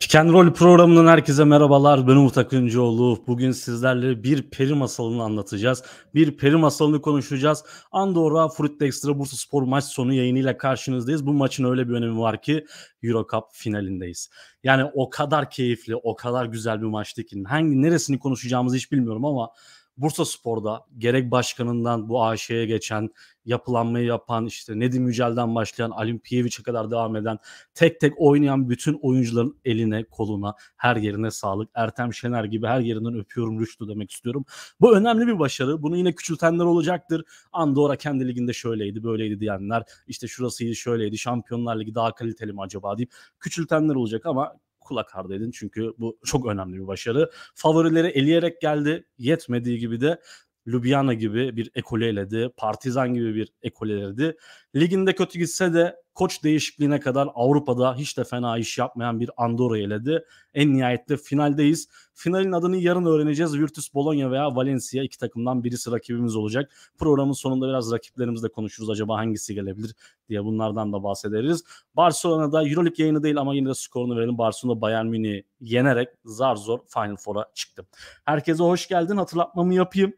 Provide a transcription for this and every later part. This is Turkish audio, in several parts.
Pick and programından herkese merhabalar. Ben Umut Akıncıoğlu. Bugün sizlerle bir peri masalını anlatacağız. Bir peri masalını konuşacağız. Andorra Fruit Extra Bursa Spor maç sonu yayınıyla karşınızdayız. Bu maçın öyle bir önemi var ki Euro Cup finalindeyiz. Yani o kadar keyifli, o kadar güzel bir maçtı ki hangi neresini konuşacağımızı hiç bilmiyorum ama Bursa Spor'da gerek başkanından bu AŞ'ye geçen, yapılanmayı yapan, işte Nedim Yücel'den başlayan, Alim Piyeviç'e kadar devam eden, tek tek oynayan bütün oyuncuların eline, koluna, her yerine sağlık. Ertem Şener gibi her yerinden öpüyorum Rüştü demek istiyorum. Bu önemli bir başarı. Bunu yine küçültenler olacaktır. Andorra kendi liginde şöyleydi, böyleydi diyenler, işte şurasıydı, şöyleydi, Şampiyonlar Ligi daha kaliteli mi acaba deyip küçültenler olacak ama kulak ardı edin çünkü bu çok önemli bir başarı. Favorileri eleyerek geldi. Yetmediği gibi de Ljubljana gibi bir ekole eledi. Partizan gibi bir ekole eledi. Liginde kötü gitse de koç değişikliğine kadar Avrupa'da hiç de fena iş yapmayan bir Andorra eledi. En nihayette finaldeyiz. Finalin adını yarın öğreneceğiz. Virtus Bologna veya Valencia iki takımdan birisi rakibimiz olacak. Programın sonunda biraz rakiplerimizle konuşuruz. Acaba hangisi gelebilir diye bunlardan da bahsederiz. Barcelona'da Euroleague yayını değil ama yine de skorunu verelim. Barcelona Bayern Münih'i yenerek zar zor Final Four'a çıktı. Herkese hoş geldin. Hatırlatmamı yapayım.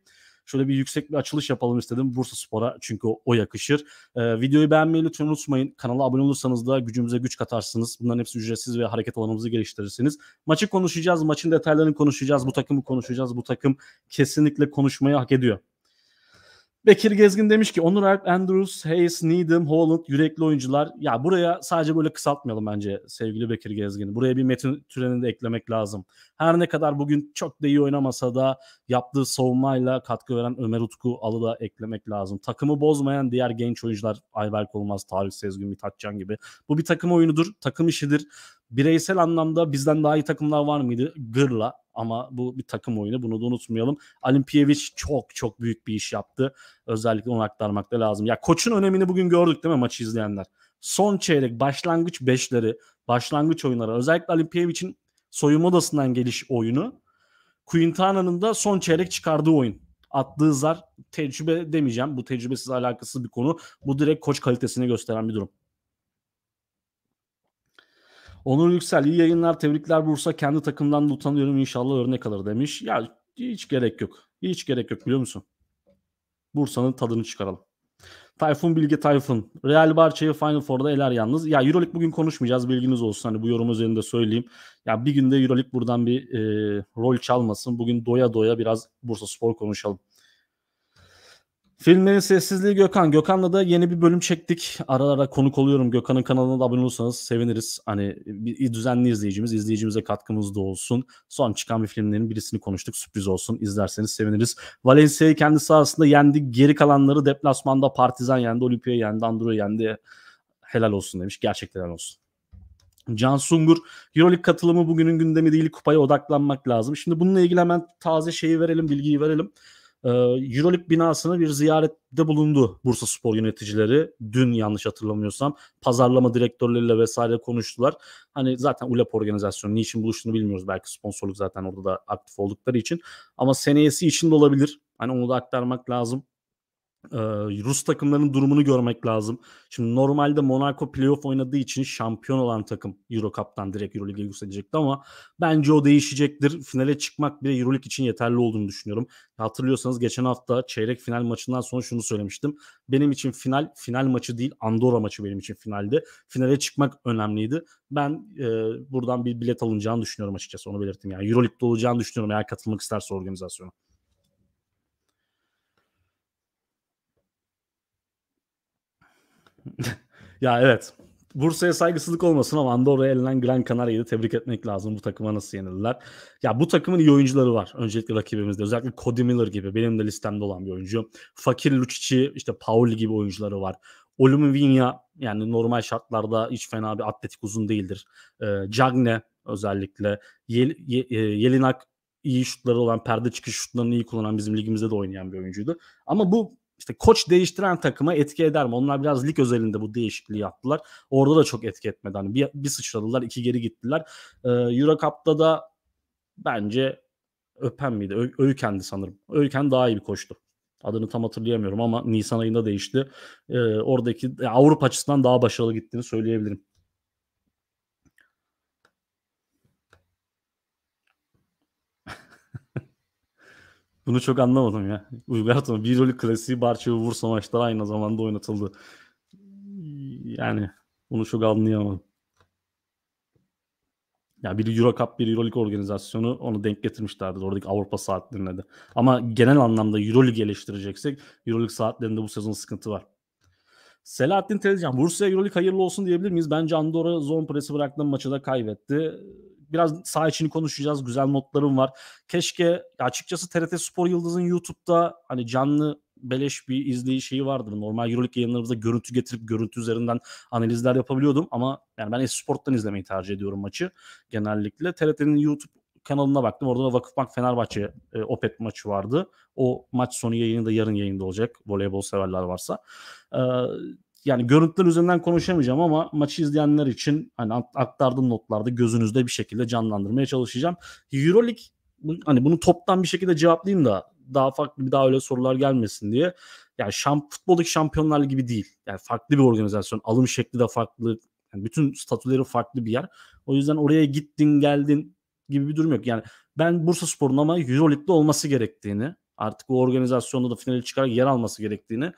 Şöyle bir yüksek bir açılış yapalım istedim Bursa Spor'a çünkü o, o yakışır. E, videoyu beğenmeyi lütfen unutmayın. Kanala abone olursanız da gücümüze güç katarsınız. Bunların hepsi ücretsiz ve hareket alanımızı geliştirirsiniz. Maçı konuşacağız, maçın detaylarını konuşacağız, bu takımı konuşacağız. Bu takım kesinlikle konuşmayı hak ediyor. Bekir Gezgin demiş ki Onur Alp, Andrews, Hayes, Needham, Holland yürekli oyuncular. Ya buraya sadece böyle kısaltmayalım bence sevgili Bekir Gezgin. Buraya bir Metin Türen'i de eklemek lazım. Her ne kadar bugün çok da iyi oynamasa da yaptığı savunmayla katkı veren Ömer Utku Alı da eklemek lazım. Takımı bozmayan diğer genç oyuncular Ayberk Olmaz, Tarık Sezgin, Mithat Can gibi. Bu bir takım oyunudur, takım işidir. Bireysel anlamda bizden daha iyi takımlar var mıydı? Gırla ama bu bir takım oyunu. Bunu da unutmayalım. Alimpiyevic çok çok büyük bir iş yaptı. Özellikle onu aktarmak da lazım. Ya koçun önemini bugün gördük değil mi maçı izleyenler? Son çeyrek başlangıç beşleri, başlangıç oyunları. Özellikle Alimpiyevic'in soyunma odasından geliş oyunu. Quintana'nın da son çeyrek çıkardığı oyun. Attığı zar tecrübe demeyeceğim. Bu tecrübesiz alakasız bir konu. Bu direkt koç kalitesini gösteren bir durum. Onur Yüksel iyi yayınlar tebrikler Bursa kendi takımdan da utanıyorum inşallah örnek alır demiş. Ya hiç gerek yok. Hiç gerek yok biliyor musun? Bursa'nın tadını çıkaralım. Tayfun Bilge Tayfun. Real Barça'yı Final Four'da eler yalnız. Ya Euroleague bugün konuşmayacağız bilginiz olsun. Hani bu yorum üzerinde söyleyeyim. Ya bir günde Euroleague buradan bir e, rol çalmasın. Bugün doya doya biraz Bursa Spor konuşalım. Filmlerin sessizliği Gökhan. Gökhan'la da yeni bir bölüm çektik. Ara ara konuk oluyorum. Gökhan'ın kanalına da abone olursanız seviniriz. Hani bir düzenli izleyicimiz, izleyicimize katkımız da olsun. Son çıkan bir filmlerin birisini konuştuk. Sürpriz olsun. İzlerseniz seviniriz. Valencia'yı kendi sahasında yendi. Geri kalanları deplasmanda Partizan yendi, Olimpia yendi, Andro yendi. Helal olsun demiş. Gerçekten helal olsun. Can Sungur, Euroleague katılımı bugünün gündemi değil kupaya odaklanmak lazım. Şimdi bununla ilgili hemen taze şeyi verelim, bilgiyi verelim e, Euroleague binasını bir ziyarette bulundu Bursa Spor yöneticileri. Dün yanlış hatırlamıyorsam pazarlama direktörleriyle vesaire konuştular. Hani zaten ULEP organizasyonu niçin buluştuğunu bilmiyoruz. Belki sponsorluk zaten orada da aktif oldukları için. Ama seneyesi için de olabilir. Hani onu da aktarmak lazım. Ee, Rus takımlarının durumunu görmek lazım. Şimdi normalde Monaco playoff oynadığı için şampiyon olan takım Euro Cup'tan direkt Euroleague'e yükselecekti ama bence o değişecektir. Finale çıkmak bile Euroleague için yeterli olduğunu düşünüyorum. Hatırlıyorsanız geçen hafta çeyrek final maçından sonra şunu söylemiştim. Benim için final final maçı değil Andorra maçı benim için finaldi. Finale çıkmak önemliydi. Ben e, buradan bir bilet alınacağını düşünüyorum açıkçası onu belirttim. Yani Euroleague'de olacağını düşünüyorum eğer katılmak isterse organizasyona. ya evet. Bursa'ya saygısızlık olmasın ama Andorra'ya elinden Gran Canaria'yı da tebrik etmek lazım. Bu takıma nasıl yenildiler? Ya bu takımın iyi oyuncuları var. Öncelikle rakibimizde. Özellikle Cody Miller gibi benim de listemde olan bir oyuncu. Fakir Lucic'i, işte Pauli gibi oyuncuları var. Olumu Vinya yani normal şartlarda hiç fena bir atletik uzun değildir. E, Cagne özellikle. Yel, ye, e, Yelinak iyi şutları olan, perde çıkış şutlarını iyi kullanan bizim ligimizde de oynayan bir oyuncuydu. Ama bu işte koç değiştiren takıma etki eder mi? Onlar biraz lig özelinde bu değişikliği yaptılar. Orada da çok etki etmedi. Hani bir, bir sıçradılar, iki geri gittiler. Ee, Euro Cup'ta da bence Öpen miydi? Ö- Öyken'di sanırım. Öyken daha iyi bir koçtu. Adını tam hatırlayamıyorum ama Nisan ayında değişti. Ee, oradaki Avrupa açısından daha başarılı gittiğini söyleyebilirim. Bunu çok anlamadım ya. Uygar Ataman bir rolü klasiği Barça'yı vursa maçlar aynı zamanda oynatıldı. Yani bunu çok anlayamadım. Ya bir Euro Cup, bir Euroleague organizasyonu onu denk getirmişlerdi oradaki Avrupa saatlerine de. Ama genel anlamda Euroleague eleştireceksek Euroleague saatlerinde bu sezon sıkıntı var. Selahattin Tezcan, Bursa'ya Euroleague hayırlı olsun diyebilir miyiz? Bence Andorra zon presi bıraktığım maçı da kaybetti biraz sağ içini konuşacağız. Güzel notlarım var. Keşke açıkçası TRT Spor Yıldız'ın YouTube'da hani canlı beleş bir izleyiş şeyi vardır. Normal Euroleague yayınlarımızda görüntü getirip görüntü üzerinden analizler yapabiliyordum ama yani ben Esport'tan izlemeyi tercih ediyorum maçı genellikle. TRT'nin YouTube kanalına baktım. Orada da Vakıfbank Fenerbahçe e, Opet maçı vardı. O maç sonu yayını da yarın yayında olacak. Voleybol severler varsa. E, yani görüntüler üzerinden konuşamayacağım ama maçı izleyenler için hani aktardığım notlarda gözünüzde bir şekilde canlandırmaya çalışacağım. EuroLeague hani bunu toptan bir şekilde cevaplayayım da daha farklı bir daha öyle sorular gelmesin diye. Yani şamp futboldaki şampiyonlar gibi değil. Yani farklı bir organizasyon. Alım şekli de farklı. Yani bütün statüleri farklı bir yer. O yüzden oraya gittin geldin gibi bir durum yok. Yani ben Bursa Spor'un ama Euroleague'de olması gerektiğini artık o organizasyonda da finale çıkarak yer alması gerektiğini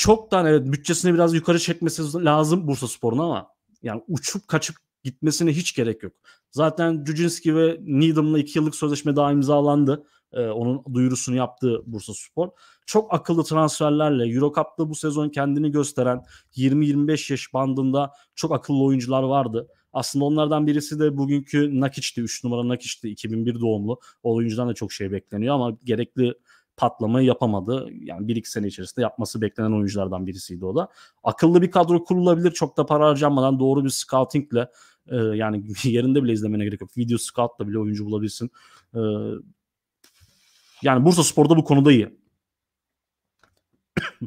çok çoktan evet bütçesini biraz yukarı çekmesi lazım Bursa Spor'un ama yani uçup kaçıp gitmesine hiç gerek yok. Zaten Cucinski ve Needham'la iki yıllık sözleşme daha imzalandı. Ee, onun duyurusunu yaptı Bursa Spor. Çok akıllı transferlerle Euro Cup'ta bu sezon kendini gösteren 20-25 yaş bandında çok akıllı oyuncular vardı. Aslında onlardan birisi de bugünkü Nakiç'ti. 3 numara Nakiç'ti. 2001 doğumlu. O oyuncudan da çok şey bekleniyor ama gerekli patlamayı yapamadı. Yani bir iki sene içerisinde yapması beklenen oyunculardan birisiydi o da. Akıllı bir kadro kurulabilir. Çok da para harcanmadan doğru bir scoutingle e, yani yerinde bile izlemene gerek yok. Video scoutla bile oyuncu bulabilirsin. E, yani Bursa Spor'da bu konuda iyi.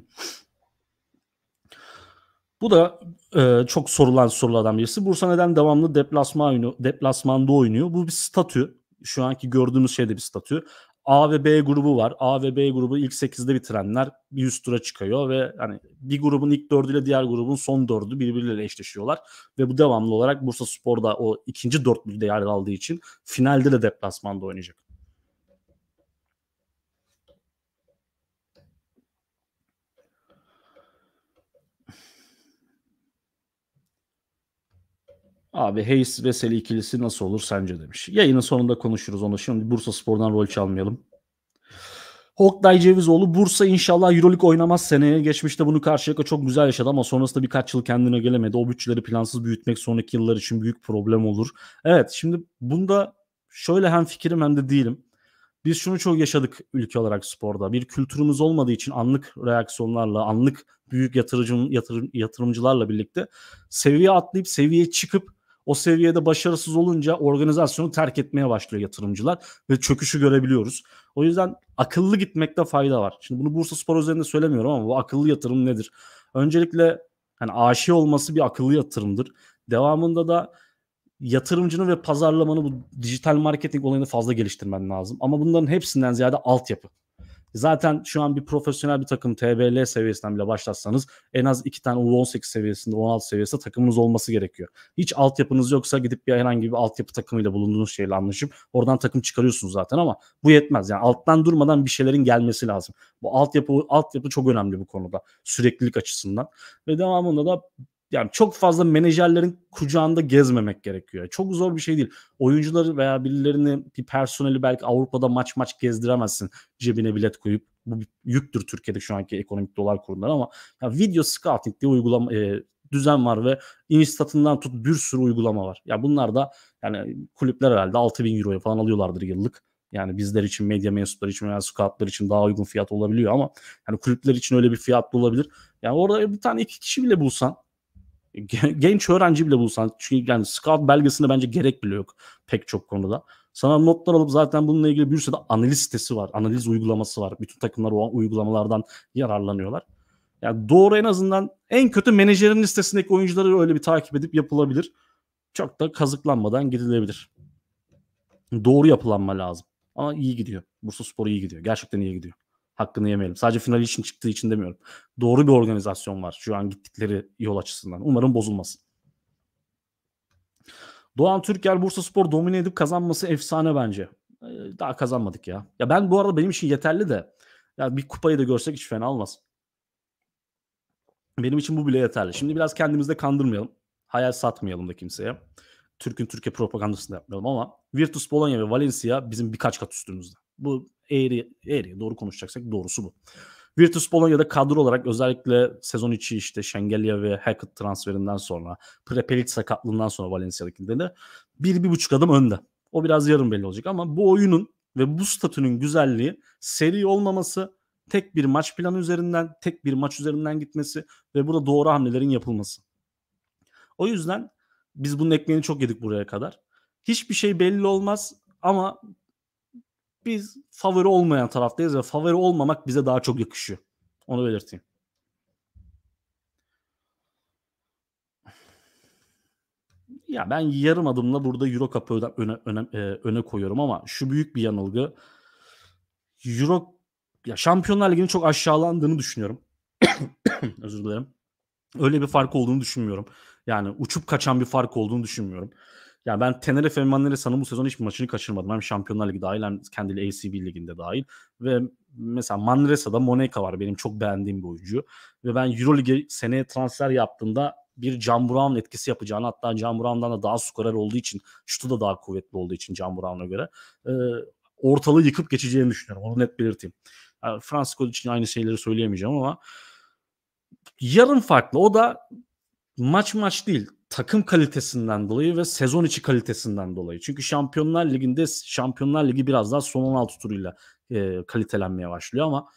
Bu da e, çok sorulan sorulardan birisi. Bursa neden devamlı deplasman oynuyor, deplasmanda oynuyor? Bu bir statü. Şu anki gördüğümüz şey de bir statü. A ve B grubu var. A ve B grubu ilk 8'de bitirenler 100 tura çıkıyor ve hani bir grubun ilk dördüyle diğer grubun son dördü birbirleriyle eşleşiyorlar ve bu devamlı olarak Bursa sporda o ikinci dörtlüde yer aldığı için finalde de deplasmanda oynayacak. Abi Hayes Veseli ikilisi nasıl olur sence demiş. Yayının sonunda konuşuruz onu. Şimdi Bursa Spor'dan rol çalmayalım. Hoktay Cevizoğlu Bursa inşallah Euroleague oynamaz seneye. Geçmişte bunu karşıya çok güzel yaşadı ama sonrasında birkaç yıl kendine gelemedi. O bütçeleri plansız büyütmek sonraki yıllar için büyük problem olur. Evet şimdi bunda şöyle hem fikrim hem de değilim. Biz şunu çok yaşadık ülke olarak sporda. Bir kültürümüz olmadığı için anlık reaksiyonlarla, anlık büyük yatırıcım, yatırım, yatırımcılarla birlikte seviye atlayıp seviye çıkıp o seviyede başarısız olunca organizasyonu terk etmeye başlıyor yatırımcılar ve çöküşü görebiliyoruz. O yüzden akıllı gitmekte fayda var. Şimdi bunu Bursa Spor üzerinde söylemiyorum ama bu akıllı yatırım nedir? Öncelikle hani aşi olması bir akıllı yatırımdır. Devamında da yatırımcının ve pazarlamanı bu dijital marketing olayını fazla geliştirmen lazım. Ama bunların hepsinden ziyade altyapı. Zaten şu an bir profesyonel bir takım TBL seviyesinden bile başlatsanız en az iki tane U18 seviyesinde 16 seviyesinde takımınız olması gerekiyor. Hiç altyapınız yoksa gidip bir herhangi bir altyapı takımıyla bulunduğunuz şeyle anlaşıp oradan takım çıkarıyorsunuz zaten ama bu yetmez. Yani alttan durmadan bir şeylerin gelmesi lazım. Bu altyapı altyapı çok önemli bu konuda süreklilik açısından ve devamında da yani çok fazla menajerlerin kucağında gezmemek gerekiyor. Çok zor bir şey değil. Oyuncuları veya birilerini bir personeli belki Avrupa'da maç maç gezdiremezsin cebine bilet koyup. Bu bir yüktür Türkiye'de şu anki ekonomik dolar kurundan ama ya video scouting diye uygulama e, düzen var ve Instat'ından tut bir sürü uygulama var. Ya bunlar da yani kulüpler herhalde 6000 euroya falan alıyorlardır yıllık. Yani bizler için, medya mensupları için veya scoutlar için daha uygun fiyat olabiliyor ama yani kulüpler için öyle bir fiyat da olabilir. Yani orada bir tane iki kişi bile bulsan genç öğrenci bile bulsan çünkü yani scout belgesine bence gerek bile yok pek çok konuda. Sana notlar alıp zaten bununla ilgili bir sürü de analiz sitesi var. Analiz uygulaması var. Bütün takımlar o uygulamalardan yararlanıyorlar. Yani doğru en azından en kötü menajerin listesindeki oyuncuları öyle bir takip edip yapılabilir. Çok da kazıklanmadan gidilebilir. Doğru yapılanma lazım. Ama iyi gidiyor. Bursa Spor iyi gidiyor. Gerçekten iyi gidiyor hakkını yemeyelim. Sadece final için çıktığı için demiyorum. Doğru bir organizasyon var şu an gittikleri yol açısından. Umarım bozulmasın. Doğan Türker Bursa Spor domine edip kazanması efsane bence. Ee, daha kazanmadık ya. Ya ben bu arada benim için yeterli de. Ya bir kupayı da görsek hiç fena olmaz. Benim için bu bile yeterli. Şimdi biraz kendimizi de kandırmayalım. Hayal satmayalım da kimseye. Türk'ün Türkiye propagandasını da yapmayalım ama Virtus Bologna ve Valencia bizim birkaç kat üstümüzde. Bu eğri, eğriye doğru konuşacaksak doğrusu bu. Virtus Bolonya'da kadro olarak özellikle sezon içi işte Şengelya ve Hackett transferinden sonra Prepelic sakatlığından sonra Valencia'dakinde de bir, bir buçuk adım önde. O biraz yarım belli olacak ama bu oyunun ve bu statünün güzelliği seri olmaması, tek bir maç planı üzerinden, tek bir maç üzerinden gitmesi ve burada doğru hamlelerin yapılması. O yüzden biz bunun ekmeğini çok yedik buraya kadar. Hiçbir şey belli olmaz ama biz favori olmayan taraftayız ve favori olmamak bize daha çok yakışıyor. Onu belirteyim. Ya ben yarım adımla burada Euro Cup'ı öne, öne, öne, e, koyuyorum ama şu büyük bir yanılgı. Euro ya Şampiyonlar Ligi'nin çok aşağılandığını düşünüyorum. Özür dilerim. Öyle bir fark olduğunu düşünmüyorum. Yani uçup kaçan bir fark olduğunu düşünmüyorum. Yani ben Tenerife Mannerisa'nın bu sezon hiçbir maçını kaçırmadım. Hem Şampiyonlar Ligi dahil hem kendi ACB Ligi'nde dahil. Ve mesela Manresa'da Moneka var benim çok beğendiğim bir oyuncu. Ve ben Euroleague seneye transfer yaptığımda bir Can Brown etkisi yapacağını hatta Can Brown'dan da daha skorer olduğu için şutu da daha kuvvetli olduğu için Can Brown'a göre e, ortalığı yıkıp geçeceğini düşünüyorum. Onu net belirteyim. Yani Francisco için aynı şeyleri söyleyemeyeceğim ama yarın farklı. O da maç maç değil takım kalitesinden dolayı ve sezon içi kalitesinden dolayı. Çünkü Şampiyonlar Ligi'nde Şampiyonlar Ligi biraz daha son 16 turuyla e, kalitelenmeye başlıyor ama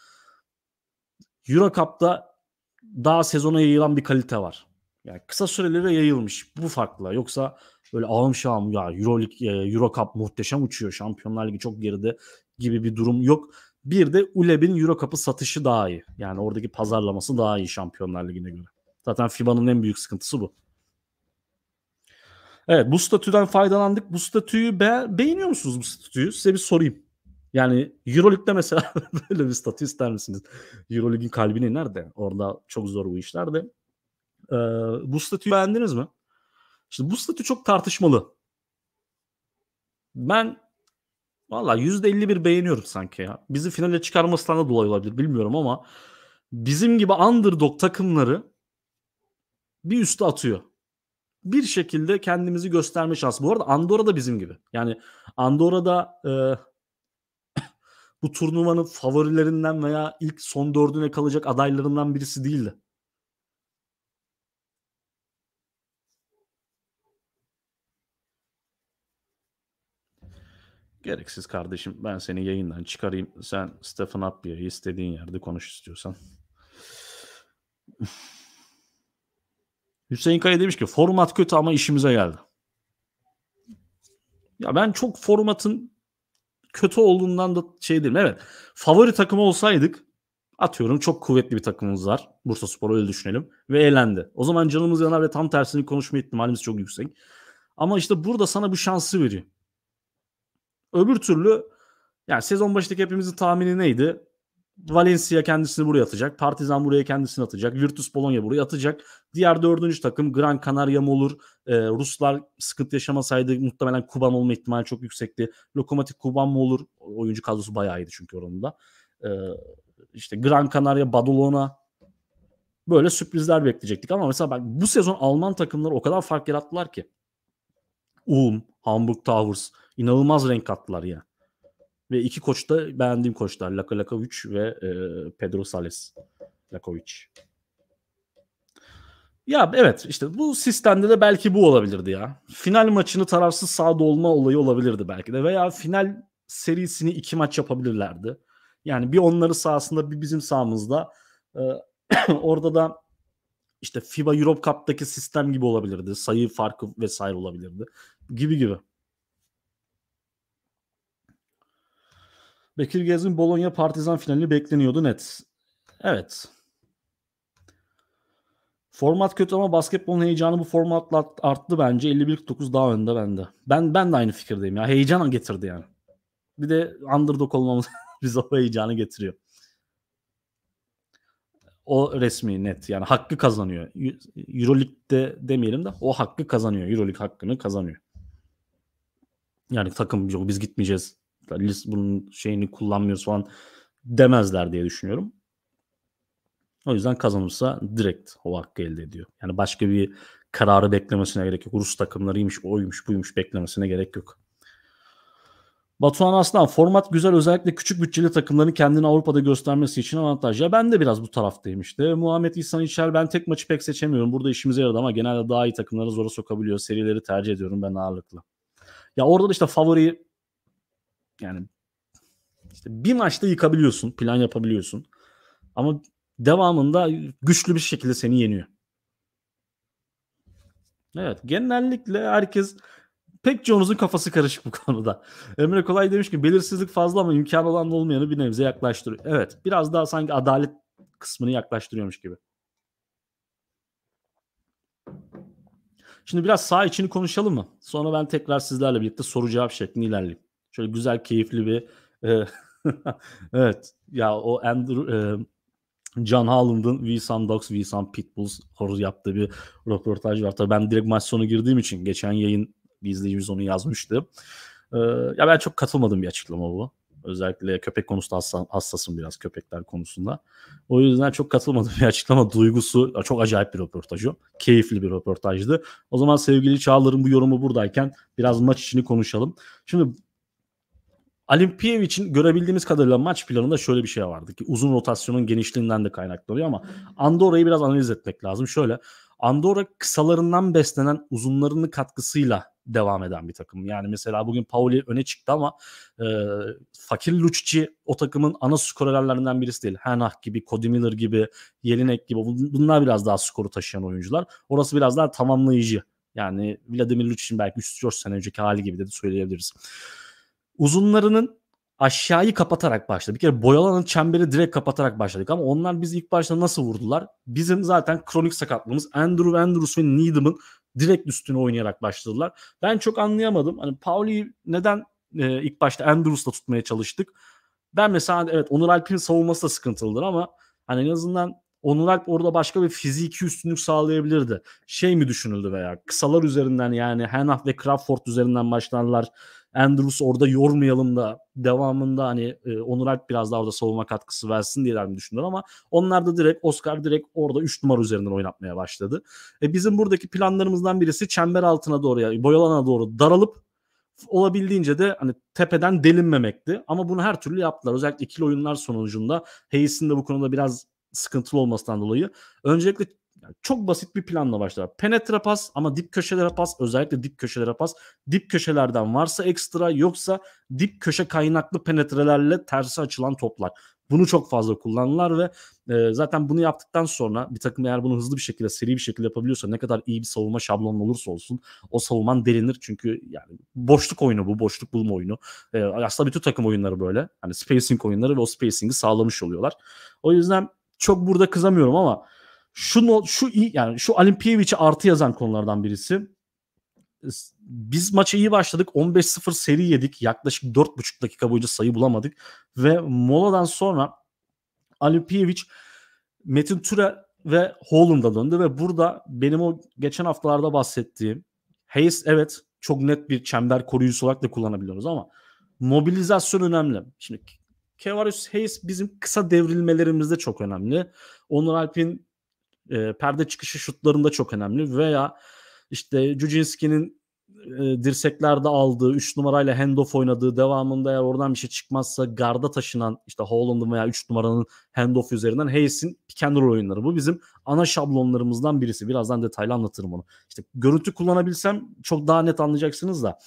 Euro Cup'ta daha sezona yayılan bir kalite var. Yani kısa süreli ve yayılmış. Bu farklı. Yoksa böyle ağım şağım ya Euro, Lig, e, Euro Cup muhteşem uçuyor. Şampiyonlar Ligi çok geride gibi bir durum yok. Bir de ULEB'in Euro Cup'ı satışı daha iyi. Yani oradaki pazarlaması daha iyi Şampiyonlar Ligi'ne göre. Zaten FIBA'nın en büyük sıkıntısı bu. Evet bu statüden faydalandık. Bu statüyü be beğeniyor musunuz bu statüyü? Size bir sorayım. Yani Euroleague'de mesela böyle bir statü ister misiniz? Euroleague'in kalbini nerede? Orada çok zor bu işler de. Ee, bu statüyü beğendiniz mi? İşte bu statü çok tartışmalı. Ben valla %51 beğeniyorum sanki ya. Bizi finale çıkarmasından da dolayı olabilir bilmiyorum ama bizim gibi underdog takımları bir üste atıyor bir şekilde kendimizi gösterme şansı. Bu arada Andorra da bizim gibi. Yani Andorra'da e, bu turnuvanın favorilerinden veya ilk son dördüne kalacak adaylarından birisi değildi. Gereksiz kardeşim ben seni yayından çıkarayım. Sen Stefan Appia'yı istediğin yerde konuş istiyorsan. Hüseyin Kaya demiş ki format kötü ama işimize geldi. Ya ben çok formatın kötü olduğundan da şey değilim. Evet favori takım olsaydık atıyorum çok kuvvetli bir takımımız var. Bursa Spor öyle düşünelim. Ve eğlendi. O zaman canımız yanar ve tam tersini konuşma ihtimalimiz çok yüksek. Ama işte burada sana bu şansı veriyor. Öbür türlü yani sezon başındaki hepimizin tahmini neydi? Valencia kendisini buraya atacak. Partizan buraya kendisini atacak. Virtus Bologna buraya atacak. Diğer dördüncü takım Gran Canaria mı olur? Ee, Ruslar sıkıntı yaşamasaydı muhtemelen Kuban olma ihtimali çok yüksekti. Lokomotiv Kuban mı olur? Oyuncu kadrosu bayağı iyiydi çünkü oranında. Ee, işte Gran Canaria, Badalona böyle sürprizler bekleyecektik. Ama mesela bak bu sezon Alman takımları o kadar fark yarattılar ki. Ulm, Hamburg Towers inanılmaz renk kattılar ya. Yani. Ve iki koç da beğendiğim koçlar. Laka Lakovic ve e, Pedro Sales. Lakovic. Ya evet işte bu sistemde de belki bu olabilirdi ya. Final maçını tarafsız sağda olma olayı olabilirdi belki de. Veya final serisini iki maç yapabilirlerdi. Yani bir onları sahasında bir bizim sahamızda. E, orada da işte FIBA Europe Cup'taki sistem gibi olabilirdi. Sayı farkı vesaire olabilirdi. Gibi gibi. Bekir Gezgin Bologna Partizan finalini bekleniyordu net. Evet. Format kötü ama basketbolun heyecanı bu formatla arttı bence. 51-49 daha önde bende. Ben ben de aynı fikirdeyim ya. Heyecan getirdi yani. Bir de underdog olmamız bize o heyecanı getiriyor. O resmi net yani hakkı kazanıyor. Euroleague'de demeyelim de o hakkı kazanıyor. Euroleague hakkını kazanıyor. Yani takım yok biz gitmeyeceğiz list bunun şeyini kullanmıyoruz falan demezler diye düşünüyorum. O yüzden kazanırsa direkt o hakkı elde ediyor. Yani başka bir kararı beklemesine gerek yok. Rus takımlarıymış, oymuş, buymuş beklemesine gerek yok. Batuhan Aslan format güzel özellikle küçük bütçeli takımların kendini Avrupa'da göstermesi için avantaj. Ya ben de biraz bu taraftayım işte. Muhammed İhsan İçer ben tek maçı pek seçemiyorum. Burada işimize yaradı ama genelde daha iyi takımları zora sokabiliyor. Serileri tercih ediyorum ben ağırlıklı. Ya orada da işte favori yani işte bir maçta yıkabiliyorsun, plan yapabiliyorsun. Ama devamında güçlü bir şekilde seni yeniyor. Evet genellikle herkes pek çoğunuzun kafası karışık bu konuda. Emre Kolay demiş ki belirsizlik fazla ama imkan olan olmayanı bir nebze yaklaştırıyor. Evet biraz daha sanki adalet kısmını yaklaştırıyormuş gibi. Şimdi biraz sağ içini konuşalım mı? Sonra ben tekrar sizlerle birlikte soru cevap şeklinde ilerleyeyim. Şöyle güzel keyifli bir e, evet ya o Andrew e, John Holland'ın We Some Dogs, We Some Pitbulls horoz yaptığı bir röportaj var. Tabii ben direkt maç sonu girdiğim için geçen yayın bir izleyicimiz onu yazmıştı. Ee, ya ben çok katılmadım bir açıklama bu. Özellikle köpek konusunda hassa, hassasım biraz köpekler konusunda. O yüzden çok katılmadım bir açıklama duygusu. Çok acayip bir röportajı. Keyifli bir röportajdı. O zaman sevgili Çağlar'ın bu yorumu buradayken biraz maç içini konuşalım. Şimdi Alimpiyev için görebildiğimiz kadarıyla maç planında şöyle bir şey vardı ki uzun rotasyonun genişliğinden de kaynaklanıyor ama Andorra'yı biraz analiz etmek lazım. Şöyle Andorra kısalarından beslenen uzunlarının katkısıyla devam eden bir takım. Yani mesela bugün Pauli öne çıktı ama e, Fakir Lucic o takımın ana skorerlerinden birisi değil. Hernah gibi, Cody Miller gibi, Yelinek gibi bunlar biraz daha skoru taşıyan oyuncular. Orası biraz daha tamamlayıcı. Yani Vladimir Lucic'in belki 3-4 sene önceki hali gibi de söyleyebiliriz. Uzunlarının aşağıyı kapatarak başladı. Bir kere Boyalan'ın çemberi direkt kapatarak başladık ama onlar biz ilk başta nasıl vurdular? Bizim zaten kronik sakatlığımız Andrew Andrews ve Needham'ın direkt üstüne oynayarak başladılar. Ben çok anlayamadım. Hani Pauli'yi neden e, ilk başta Andrews'la tutmaya çalıştık? Ben mesela evet Onur Alp'in savunması da sıkıntılıdır ama hani en azından Onur Alp orada başka bir fiziki üstünlük sağlayabilirdi. Şey mi düşünüldü veya kısalar üzerinden yani Henaf ve Crawford üzerinden başlarlar Andrews orada yormayalım da devamında hani e, Onur Alp biraz daha orada savunma katkısı versin diyeler mi düşündüler ama onlar da direkt Oscar direkt orada 3 numara üzerinden oynatmaya başladı. E, bizim buradaki planlarımızdan birisi çember altına doğru yani boyalana doğru daralıp olabildiğince de hani tepeden delinmemekti. Ama bunu her türlü yaptılar. Özellikle ikili oyunlar sonucunda Hayes'in de bu konuda biraz sıkıntılı olmasından dolayı. Öncelikle yani çok basit bir planla başlar. Penetre pas ama dip köşelere pas özellikle dip köşelere pas. Dip köşelerden varsa ekstra yoksa dip köşe kaynaklı penetrelerle tersi açılan toplar. Bunu çok fazla kullanırlar ve e, zaten bunu yaptıktan sonra bir takım eğer bunu hızlı bir şekilde seri bir şekilde yapabiliyorsa ne kadar iyi bir savunma şablonu olursa olsun o savunman delinir. Çünkü yani boşluk oyunu bu boşluk bulma oyunu. E, aslında bütün takım oyunları böyle. Hani spacing oyunları ve o spacing'i sağlamış oluyorlar. O yüzden çok burada kızamıyorum ama şu şu yani şu Alimpiyevic'i artı yazan konulardan birisi. Biz maça iyi başladık. 15-0 seri yedik. Yaklaşık 4,5 dakika boyunca sayı bulamadık. Ve moladan sonra Alimpiyevic Metin Türe ve Holland'a döndü ve burada benim o geçen haftalarda bahsettiğim Hayes evet çok net bir çember koruyucusu olarak da kullanabiliyoruz ama mobilizasyon önemli. Şimdi Kevarius Hayes bizim kısa devrilmelerimizde çok önemli. Onur Alp'in e, perde çıkışı şutlarında çok önemli veya işte Cujinski'nin e, dirseklerde aldığı 3 numarayla handoff oynadığı devamında eğer oradan bir şey çıkmazsa garda taşınan işte Holland'ın veya 3 numaranın handoff üzerinden Hayes'in pick and roll oyunları. Bu bizim ana şablonlarımızdan birisi. Birazdan detaylı anlatırım onu. İşte görüntü kullanabilsem çok daha net anlayacaksınız da.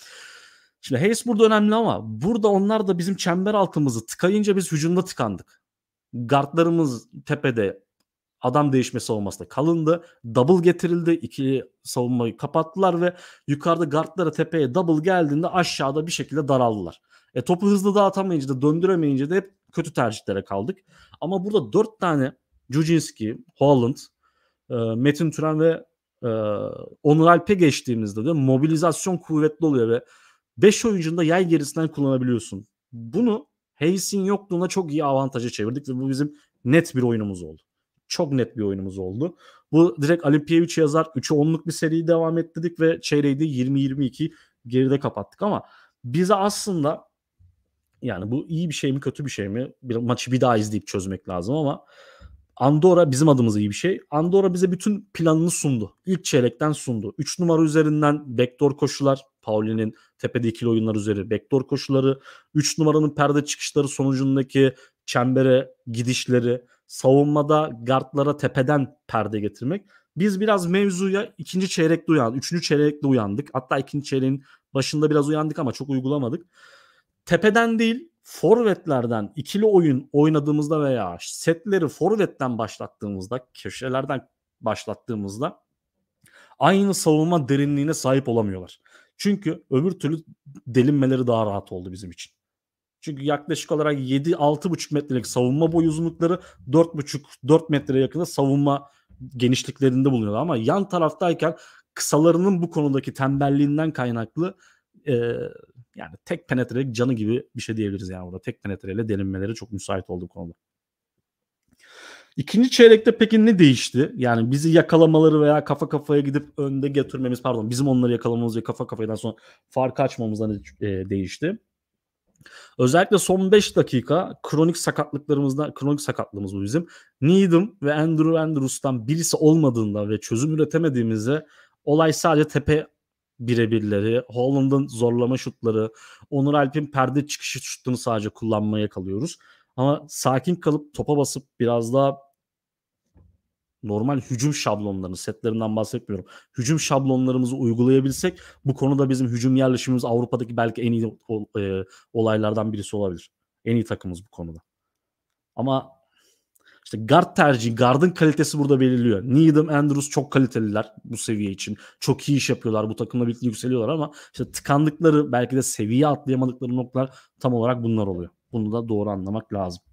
Şimdi Hayes burada önemli ama burada onlar da bizim çember altımızı tıkayınca biz hücumda tıkandık. Gardlarımız tepede, adam değişmesi savunmasına kalındı. Double getirildi. İkili savunmayı kapattılar ve yukarıda guardlara tepeye double geldiğinde aşağıda bir şekilde daraldılar. E, topu hızlı dağıtamayınca da döndüremeyince de hep kötü tercihlere kaldık. Ama burada dört tane Jucinski, Holland, e, Metin Türen ve e, Onur Alp'e geçtiğimizde de mobilizasyon kuvvetli oluyor ve 5 oyuncunu da yay gerisinden kullanabiliyorsun. Bunu Hayes'in yokluğuna çok iyi avantaja çevirdik ve bu bizim net bir oyunumuz oldu çok net bir oyunumuz oldu. Bu direkt Ali Piyevic'e yazar 3'e 10'luk bir seriyi devam ettirdik ve çeyreği de 20-22 geride kapattık ama bize aslında yani bu iyi bir şey mi kötü bir şey mi? Bir maçı bir daha izleyip çözmek lazım ama Andorra bizim adımız iyi bir şey. Andorra bize bütün planını sundu. İlk çeyrekten sundu. 3 numara üzerinden backdoor koşular. Pauli'nin tepede ikili oyunlar üzeri backdoor koşuları. 3 numaranın perde çıkışları sonucundaki çembere gidişleri savunmada gardlara tepeden perde getirmek. Biz biraz mevzuya ikinci çeyrekte uyandık. Üçüncü çeyrekte uyandık. Hatta ikinci çeyreğin başında biraz uyandık ama çok uygulamadık. Tepeden değil forvetlerden ikili oyun oynadığımızda veya setleri forvetten başlattığımızda köşelerden başlattığımızda aynı savunma derinliğine sahip olamıyorlar. Çünkü öbür türlü delinmeleri daha rahat oldu bizim için. Çünkü yaklaşık olarak 7-6,5 metrelik savunma boy uzunlukları 4,5-4 metreye yakında savunma genişliklerinde bulunuyor. Ama yan taraftayken kısalarının bu konudaki tembelliğinden kaynaklı e, yani tek penetrelik canı gibi bir şey diyebiliriz yani burada. Tek penetreyle delinmeleri çok müsait olduğu konuda. İkinci çeyrekte peki ne değişti? Yani bizi yakalamaları veya kafa kafaya gidip önde getirmemiz pardon bizim onları yakalamamız ve kafa kafayadan sonra fark açmamızdan e, değişti. Özellikle son 5 dakika kronik sakatlıklarımızdan, kronik sakatlığımız bu bizim. Needham ve Andrew Andrews'tan birisi olmadığında ve çözüm üretemediğimizde olay sadece tepe birebirleri, Holland'ın zorlama şutları, Onur Alp'in perde çıkışı şutunu sadece kullanmaya kalıyoruz. Ama sakin kalıp topa basıp biraz daha normal hücum şablonlarını setlerinden bahsetmiyorum. Hücum şablonlarımızı uygulayabilsek bu konuda bizim hücum yerleşimimiz Avrupa'daki belki en iyi e, olaylardan birisi olabilir. En iyi takımız bu konuda. Ama işte guard tercihi, guard'ın kalitesi burada belirliyor. Needham, Andrews çok kaliteliler bu seviye için. Çok iyi iş yapıyorlar. Bu takımla birlikte yükseliyorlar ama işte tıkandıkları, belki de seviye atlayamadıkları noktalar tam olarak bunlar oluyor. Bunu da doğru anlamak lazım.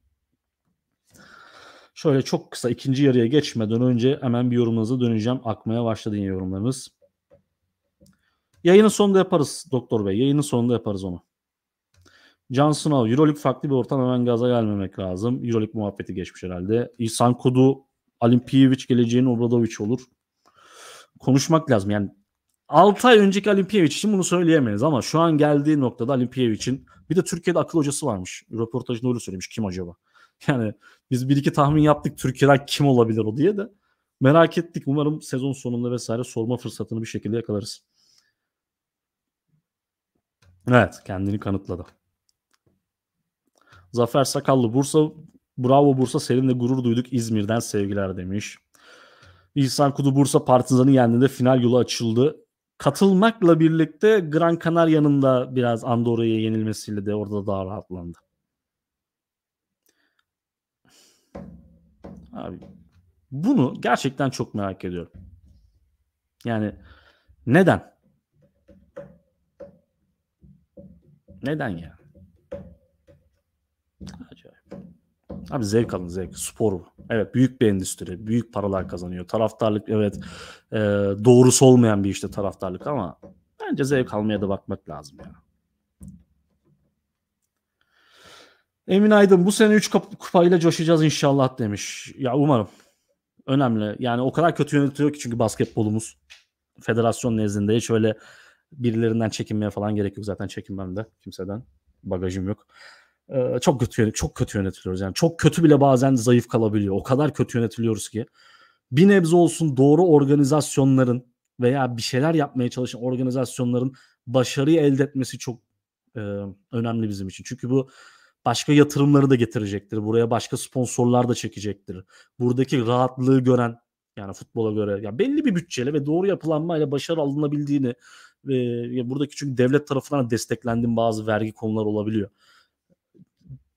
Şöyle çok kısa ikinci yarıya geçmeden önce hemen bir yorumunuza döneceğim. Akmaya başladı yine yorumlarınız. Yayının sonunda yaparız Doktor Bey. Yayının sonunda yaparız onu. Can Sınav. Euroleague farklı bir ortam hemen gaza gelmemek lazım. Euroleague muhabbeti geçmiş herhalde. İhsan Kodu, Alimpiyeviç geleceğin Obradoviç olur. Konuşmak lazım. Yani 6 ay önceki Alimpiyeviç için bunu söyleyemeyiz ama şu an geldiği noktada Alimpiyeviç'in bir de Türkiye'de akıl hocası varmış. Röportajında öyle söylemiş. Kim acaba? Yani biz bir iki tahmin yaptık Türkiye'den kim olabilir o diye de merak ettik. Umarım sezon sonunda vesaire sorma fırsatını bir şekilde yakalarız. Evet kendini kanıtladı. Zafer Sakallı Bursa Bravo Bursa seninle gurur duyduk İzmir'den sevgiler demiş. İhsan Kudu Bursa Partizan'ı yendiğinde final yolu açıldı. Katılmakla birlikte Gran Canaria'nın da biraz Andorra'ya yenilmesiyle de orada daha rahatlandı. Abi bunu gerçekten çok merak ediyorum. Yani neden? Neden ya? Acayip. Abi zevk alın zevk. Spor bu. Evet büyük bir endüstri. Büyük paralar kazanıyor. Taraftarlık evet e, doğrusu olmayan bir işte taraftarlık ama bence zevk almaya da bakmak lazım ya. Yani. Emin Aydın bu sene 3 kupayla coşacağız inşallah demiş. Ya umarım. Önemli. Yani o kadar kötü yönetiyor ki çünkü basketbolumuz federasyon nezdinde hiç öyle birilerinden çekinmeye falan gerek yok. Zaten çekinmem de kimseden. Bagajım yok. Ee, çok kötü çok kötü yönetiliyoruz. Yani çok kötü bile bazen zayıf kalabiliyor. O kadar kötü yönetiliyoruz ki bir nebze olsun doğru organizasyonların veya bir şeyler yapmaya çalışan organizasyonların başarıyı elde etmesi çok e, önemli bizim için. Çünkü bu başka yatırımları da getirecektir. Buraya başka sponsorlar da çekecektir. Buradaki rahatlığı gören yani futbola göre yani belli bir bütçeyle ve doğru yapılanmayla başarı alınabildiğini ve buradaki çünkü devlet tarafından desteklendiğin bazı vergi konular olabiliyor.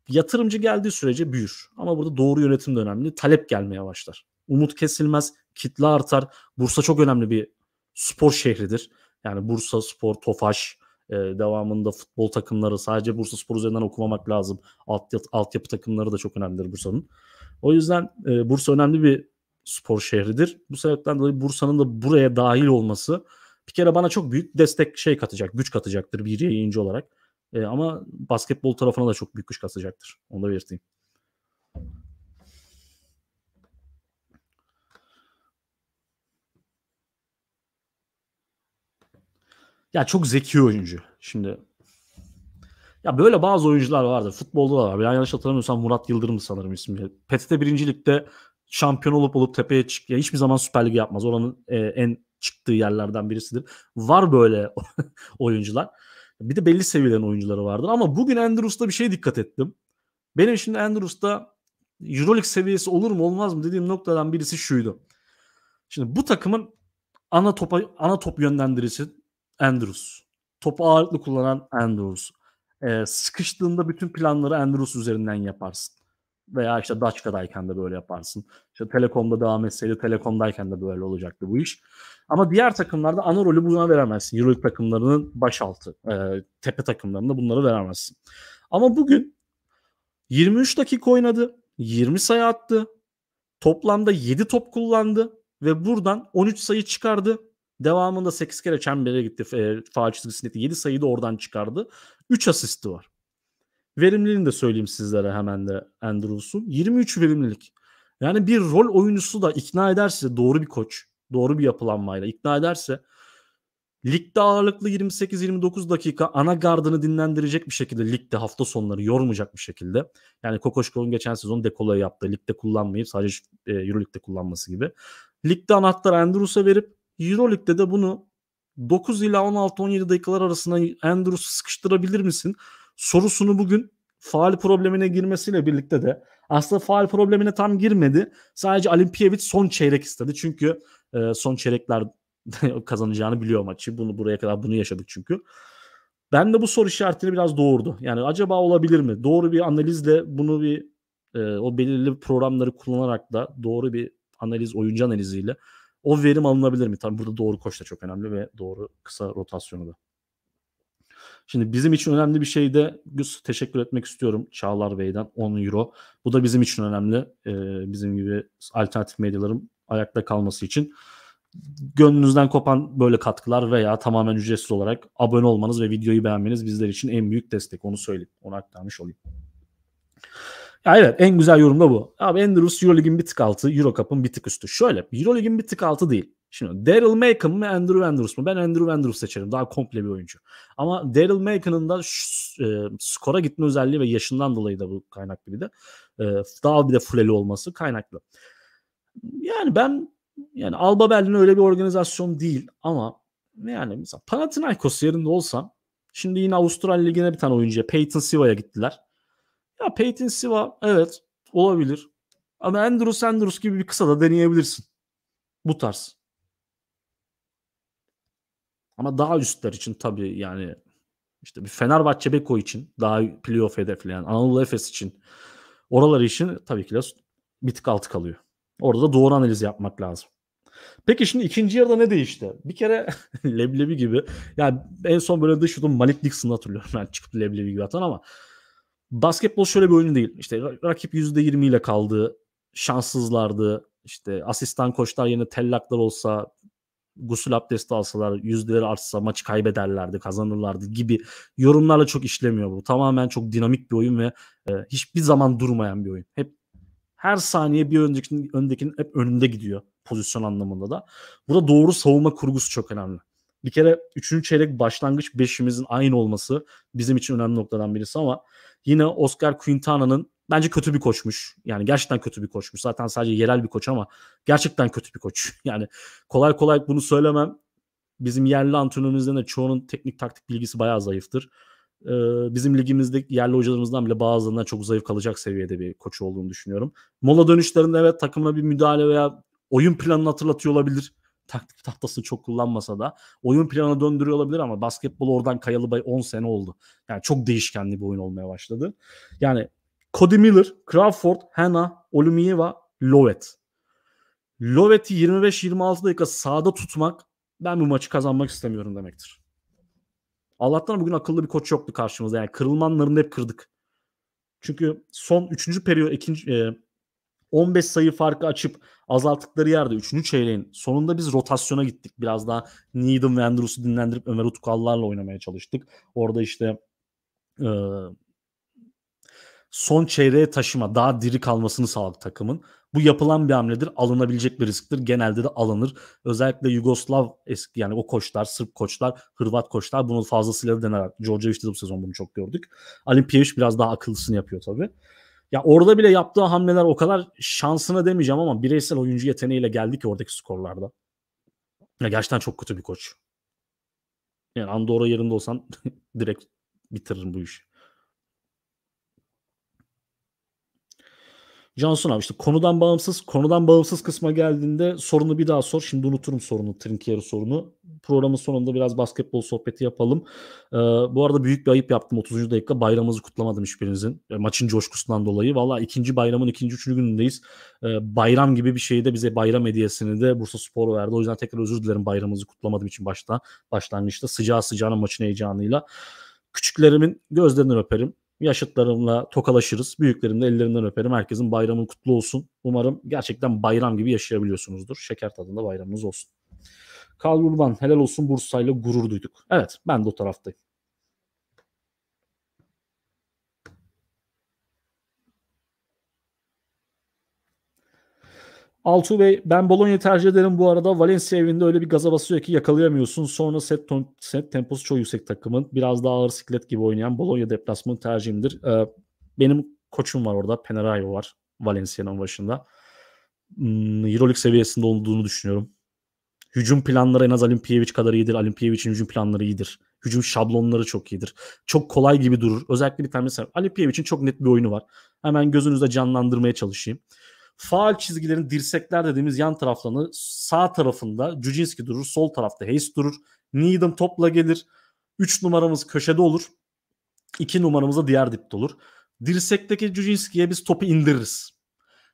Yatırımcı geldiği sürece büyür. Ama burada doğru yönetim de önemli. Talep gelmeye başlar. Umut kesilmez. Kitle artar. Bursa çok önemli bir spor şehridir. Yani Bursa Spor, Tofaş, e, devamında futbol takımları sadece Bursa Spor üzerinden okumamak lazım. Alt, altyapı takımları da çok önemlidir Bursa'nın. O yüzden e, Bursa önemli bir spor şehridir. Bu sebepten dolayı Bursa'nın da buraya dahil olması bir kere bana çok büyük destek şey katacak, güç katacaktır bir yayıncı olarak. E, ama basketbol tarafına da çok büyük güç katacaktır. Onu da belirteyim. Ya çok zeki oyuncu. Şimdi ya böyle bazı oyuncular vardır. Futbolda da var. Ben yanlış hatırlamıyorsam Murat Yıldırım sanırım ismi. PTT birincilikte şampiyon olup olup tepeye çık. Ya hiçbir zaman Süper Lig yapmaz. Oranın e, en çıktığı yerlerden birisidir. Var böyle oyuncular. Bir de belli seviyelerin oyuncuları vardır. Ama bugün Andrews'ta bir şey dikkat ettim. Benim şimdi Andrews'ta Euroleague seviyesi olur mu olmaz mı dediğim noktadan birisi şuydu. Şimdi bu takımın ana topa ana top yönlendiricisi Andrews. top ağırlıklı kullanan Andrews. E, sıkıştığında bütün planları Andrews üzerinden yaparsın. Veya işte Dachka'dayken de böyle yaparsın. İşte Telekom'da devam etseydi Telekom'dayken de böyle olacaktı bu iş. Ama diğer takımlarda ana rolü buna veremezsin. Euroleague takımlarının başaltı, e, tepe takımlarında bunları veremezsin. Ama bugün 23 dakika oynadı. 20 sayı attı. Toplamda 7 top kullandı ve buradan 13 sayı çıkardı Devamında 8 kere çembere gitti. E, faal çizgisinde 7 sayıyı da oradan çıkardı. 3 asisti var. Verimliliğini de söyleyeyim sizlere hemen de Andrews'un. 23 verimlilik. Yani bir rol oyuncusu da ikna ederse doğru bir koç, doğru bir yapılanmayla ikna ederse ligde ağırlıklı 28-29 dakika ana gardını dinlendirecek bir şekilde ligde hafta sonları yormayacak bir şekilde. Yani Kokoşkov'un geçen sezon dekola yaptığı ligde kullanmayıp sadece e, Euroleague'de kullanması gibi. Ligde anahtarı Andrews'a verip Euroleague'de de bunu 9 ila 16-17 dakikalar arasında Andrews'u sıkıştırabilir misin? Sorusunu bugün faal problemine girmesiyle birlikte de aslında faal problemine tam girmedi. Sadece Alimpiyevic son çeyrek istedi. Çünkü e, son çeyrekler kazanacağını biliyor maçı. Bunu buraya kadar bunu yaşadık çünkü. Ben de bu soru işaretini biraz doğurdu. Yani acaba olabilir mi? Doğru bir analizle bunu bir e, o belirli programları kullanarak da doğru bir analiz, oyuncu analiziyle o verim alınabilir mi? Tabii burada doğru koç da çok önemli ve doğru kısa rotasyonu da. Şimdi bizim için önemli bir şey de teşekkür etmek istiyorum Çağlar Bey'den 10 euro. Bu da bizim için önemli. Ee, bizim gibi alternatif medyaların ayakta kalması için. Gönlünüzden kopan böyle katkılar veya tamamen ücretsiz olarak abone olmanız ve videoyu beğenmeniz bizler için en büyük destek. Onu söyleyeyim. Onu aktarmış olayım. Ya evet en güzel yorum da bu. Abi Andrews Euroleague'in bir tık altı, Euro Cup'ın bir tık üstü. Şöyle Euroleague'in bir tık altı değil. Şimdi Daryl Macon mı Andrew Andrews mu? Ben Andrew Andrews seçerim. Daha komple bir oyuncu. Ama Daryl Macon'ın da e, skora gitme özelliği ve yaşından dolayı da bu kaynaklı bir de. E, daha bir de fuleli olması kaynaklı. Yani ben yani Alba Berlin öyle bir organizasyon değil ama yani mesela Panathinaikos yerinde olsam şimdi yine Avustralya Ligi'ne bir tane oyuncuya Peyton Siva'ya gittiler. Ya Peyton Siva evet olabilir. Ama Andrews Andrews gibi bir kısa da deneyebilirsin. Bu tarz. Ama daha üstler için tabii yani işte bir Fenerbahçe Beko için daha playoff hedefleyen Anadolu Efes için oraları için tabii ki de bir tık altı kalıyor. Orada da doğru analiz yapmak lazım. Peki şimdi ikinci yarıda ne değişti? Bir kere leblebi gibi yani en son böyle dış yudum Malik Dixon'ı hatırlıyorum yani çıkıp leblebi gibi atan ama basketbol şöyle bir oyun değil. İşte rakip %20 ile kaldı. Şanssızlardı. İşte asistan koçlar yerine tellaklar olsa gusül abdesti alsalar yüzdeleri artsa maçı kaybederlerdi kazanırlardı gibi yorumlarla çok işlemiyor bu. Tamamen çok dinamik bir oyun ve e, hiçbir zaman durmayan bir oyun. Hep her saniye bir öndekinin, öndekinin hep önünde gidiyor pozisyon anlamında da. Burada doğru savunma kurgusu çok önemli bir kere 3. çeyrek başlangıç beşimizin aynı olması bizim için önemli noktadan birisi ama yine Oscar Quintana'nın bence kötü bir koçmuş. Yani gerçekten kötü bir koçmuş. Zaten sadece yerel bir koç ama gerçekten kötü bir koç. Yani kolay kolay bunu söylemem. Bizim yerli antrenörümüzden de çoğunun teknik taktik bilgisi bayağı zayıftır. Ee, bizim ligimizde yerli hocalarımızdan bile bazılarından çok zayıf kalacak seviyede bir koç olduğunu düşünüyorum. Mola dönüşlerinde evet takımla bir müdahale veya oyun planını hatırlatıyor olabilir taktik tahtasını çok kullanmasa da oyun planına döndürüyor olabilir ama basketbol oradan kayalı bay 10 sene oldu. Yani çok değişkenli bir oyun olmaya başladı. Yani Cody Miller, Crawford, Hanna, Olumiyeva, Lovett. Lovett'i 25-26 dakika sağda tutmak ben bu maçı kazanmak istemiyorum demektir. Allah'tan bugün akıllı bir koç yoktu karşımızda. Yani kırılmanlarını hep kırdık. Çünkü son 3. periyot, ikinci, e, 15 sayı farkı açıp azalttıkları yerde 3. çeyreğin sonunda biz rotasyona gittik. Biraz daha Needham ve Andrews'u dinlendirip Ömer Utkallar'la oynamaya çalıştık. Orada işte e, son çeyreğe taşıma daha diri kalmasını sağladı takımın. Bu yapılan bir hamledir. Alınabilecek bir risktir. Genelde de alınır. Özellikle Yugoslav eski yani o koçlar, Sırp koçlar, Hırvat koçlar bunu fazlasıyla dener. Djordjevic'te de bu sezon bunu çok gördük. Alim Piyevic biraz daha akıllısını yapıyor tabii. Ya orada bile yaptığı hamleler o kadar şansına demeyeceğim ama bireysel oyuncu yeteneğiyle geldi ki oradaki skorlarda. Ya gerçekten çok kötü bir koç. Yani Andorra yerinde olsan direkt bitiririm bu işi. Johnson abi işte konudan bağımsız konudan bağımsız kısma geldiğinde sorunu bir daha sor. Şimdi unuturum sorunu Trinkier'i sorunu. Programın sonunda biraz basketbol sohbeti yapalım. Ee, bu arada büyük bir ayıp yaptım 30. dakika. bayramımızı kutlamadım hiçbirinizin. E, maçın coşkusundan dolayı. Valla ikinci bayramın ikinci üçüncü günündeyiz. Ee, bayram gibi bir şeyi de bize bayram hediyesini de Bursa Spor verdi. O yüzden tekrar özür dilerim bayramımızı kutlamadım için başta başlangıçta. Sıcağı sıcağına maçın heyecanıyla. Küçüklerimin gözlerini öperim. Yaşıtlarımla tokalaşırız. Büyüklerimle ellerinden öperim. Herkesin bayramın kutlu olsun. Umarım gerçekten bayram gibi yaşayabiliyorsunuzdur. Şeker tadında bayramınız olsun. Kal helal olsun Bursa'yla gurur duyduk. Evet ben de o taraftayım. Altuğ Bey ben Bologna'yı tercih ederim bu arada. Valencia evinde öyle bir gaza basıyor ki yakalayamıyorsun. Sonra set, ton, set temposu çok yüksek takımın. Biraz daha ağır siklet gibi oynayan Bologna deplasmanı tercihimdir. Ee, benim koçum var orada. Penarayo var Valencia'nın başında. Hmm, Euroleague seviyesinde olduğunu düşünüyorum. Hücum planları en az Alimpiyevic kadar iyidir. Alimpiyevic'in hücum planları iyidir. Hücum şablonları çok iyidir. Çok kolay gibi durur. Özellikle bir tane mesela Alimpiyevic'in çok net bir oyunu var. Hemen gözünüzde canlandırmaya çalışayım faal çizgilerin dirsekler dediğimiz yan taraflarını sağ tarafında Cujinski durur. Sol tarafta Hayes durur. Needham topla gelir. 3 numaramız köşede olur. 2 numaramız da diğer dipte olur. Dirsekteki Cujinski'ye biz topu indiririz.